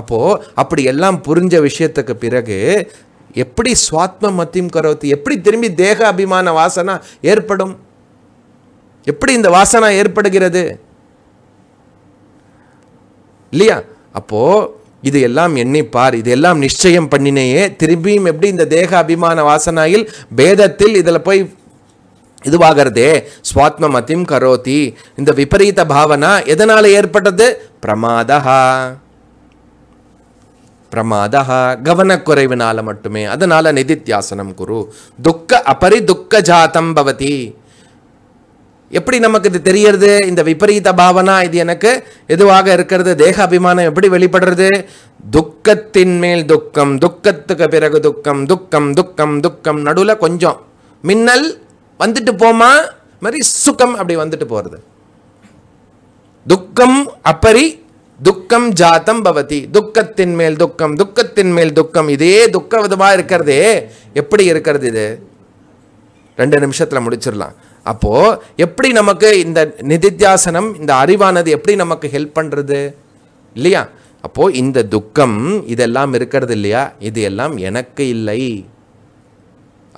அப்போது அப்படி எல்லாம் புரிஞ்ச விஷயத்துக்கு பிறகு எப்படி சுவாத்ம மத்தியம் கரோத்தி எப்படி திரும்பி தேக அபிமான வாசனை ஏற்படும் எப்படி இந்த வாசனை ஏற்படுகிறது இல்லையா அப்போ இது எல்லாம் எண்ணிப்பார் இது எல்லாம் நிச்சயம் பண்ணினேயே திரும்பியும் எப்படி இந்த தேக அபிமான வாசனையில் பேதத்தில் இதில் போய் இதுவாகிறதே சுவாத்ம மதிம் கரோதி இந்த விபரீத பாவனா எதனால் ஏற்பட்டது பிரமாதா பிரமாதா கவனக்குறைவினால மட்டுமே அதனால நிதித்தியாசனம் குரு துக்க அபரி துக்க ஜாத்தம் பவதி எப்படி நமக்கு இது தெரியறது இந்த விபரீத பாவனா இது எனக்கு எதுவாக இருக்கிறது தேக அபிமானம் எப்படி வெளிப்படுறது துக்கத்தின் மேல் துக்கம் துக்கத்துக்கு பிறகு துக்கம் துக்கம் துக்கம் துக்கம் நடுவில் கொஞ்சம் மின்னல் வந்துட்டு போமா மாதிரி சுக்கம் அப்படி வந்துட்டு போகிறது துக்கம் அப்பரி துக்கம் ஜாத்தம் பவதி துக்கத்தின் மேல் துக்கம் துக்கத்தின் மேல் துக்கம் இதே துக்க விதமாக இருக்கிறதே எப்படி இருக்கிறது இது ரெண்டு நிமிஷத்தில் முடிச்சிடலாம் அப்போது எப்படி நமக்கு இந்த நிதித்தியாசனம் இந்த அறிவானது எப்படி நமக்கு ஹெல்ப் பண்ணுறது இல்லையா அப்போது இந்த துக்கம் இதெல்லாம் இருக்கிறது இல்லையா இது எல்லாம் எனக்கு இல்லை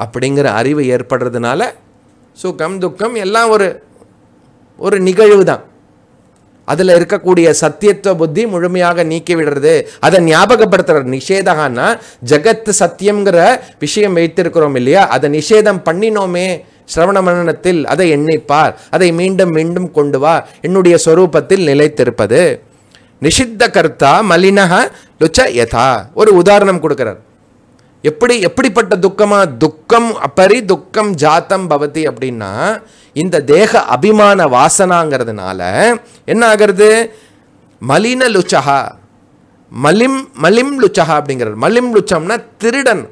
அப்படிங்கிற அறிவு ஏற்படுறதுனால சுகம் துக்கம் எல்லாம் ஒரு ஒரு நிகழ்வு தான் அதில் இருக்கக்கூடிய சத்தியத்துவ புத்தி முழுமையாக நீக்கி விடுறது அதை ஞாபகப்படுத்துகிற நிஷேதகான்னா ஜெகத் சத்தியங்கிற விஷயம் வைத்திருக்கிறோம் இல்லையா அதை நிஷேதம் பண்ணினோமே சிரவண மரணத்தில் அதை எண்ணிப்பார் அதை மீண்டும் மீண்டும் கொண்டு வா என்னுடைய சொரூபத்தில் நிலைத்திருப்பது நிஷித்த கர்த்தா மலினக லுச்ச யதா ஒரு உதாரணம் கொடுக்கிறார் எப்படி எப்படிப்பட்ட துக்கமாக துக்கம் அப்பரி துக்கம் ஜாத்தம் பவதி அப்படின்னா இந்த தேக அபிமான வாசனாங்கிறதுனால என்ன ஆகிறது மலின லுச்சகா மலிம் மலிம் லுச்சகா அப்படிங்கிறார் மலிம் லுச்சம்னா திருடன்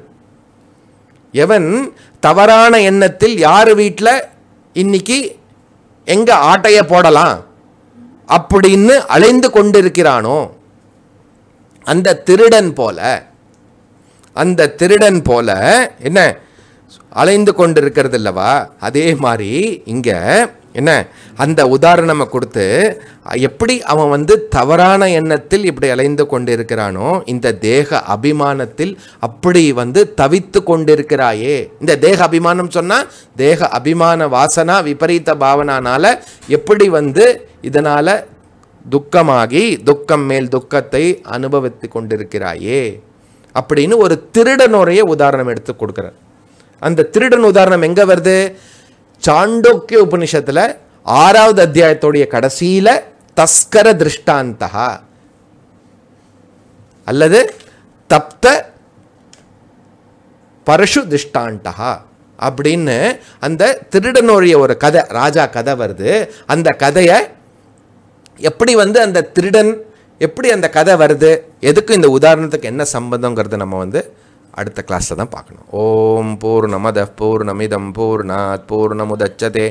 எவன் தவறான எண்ணத்தில் யார் வீட்டில் இன்னைக்கு எங்கே ஆட்டையை போடலாம் அப்படின்னு அலைந்து கொண்டிருக்கிறானோ அந்த திருடன் போல அந்த திருடன் போல என்ன அலைந்து கொண்டிருக்கிறது இல்லவா அதே மாதிரி இங்கே என்ன அந்த உதாரணமாக கொடுத்து எப்படி அவன் வந்து தவறான எண்ணத்தில் இப்படி அலைந்து கொண்டிருக்கிறானோ இந்த தேக அபிமானத்தில் அப்படி வந்து தவித்து கொண்டிருக்கிறாயே இந்த தேக அபிமானம் சொன்னால் தேக அபிமான வாசனா விபரீத பாவனானால் எப்படி வந்து இதனால் துக்கமாகி துக்கம் மேல் துக்கத்தை அனுபவித்து கொண்டிருக்கிறாயே அப்படின்னு ஒரு திருடனுடைய உதாரணம் எடுத்து கொடுக்குறார் அந்த திருடன் உதாரணம் எங்கே வருது சாண்டோக்கிய உபனிஷத்தில் ஆறாவது அத்தியாயத்தோடைய கடைசியில் தஸ்கர திருஷ்டாந்தா அல்லது தப்த பரஷு திருஷ்டாண்டா அப்படின்னு அந்த திருடனுடைய ஒரு கதை ராஜா கதை வருது அந்த கதையை எப்படி வந்து அந்த திருடன் எப்படி அந்த கதை வருது எதுக்கு இந்த உதாரணத்துக்கு என்ன சம்பந்தங்கிறது நம்ம வந்து அடுத்த கிளாஸில் தான் பார்க்கணும் ஓம் பூர்ணமத பூர்ணமிதம் பூர்ணாத் பூர்ணமுதச்சதே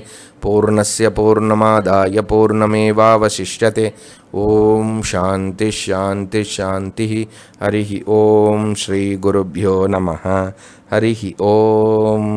பூர்ணஸ்ய பூர்ணமாதாய பூர்ணமேவாவசிஷ்யதே ஓம் சாந்தி ஷாந்தி ஷாந்தி ஹரி ஓம் ஸ்ரீ குருபியோ நம ஹரி ஓம்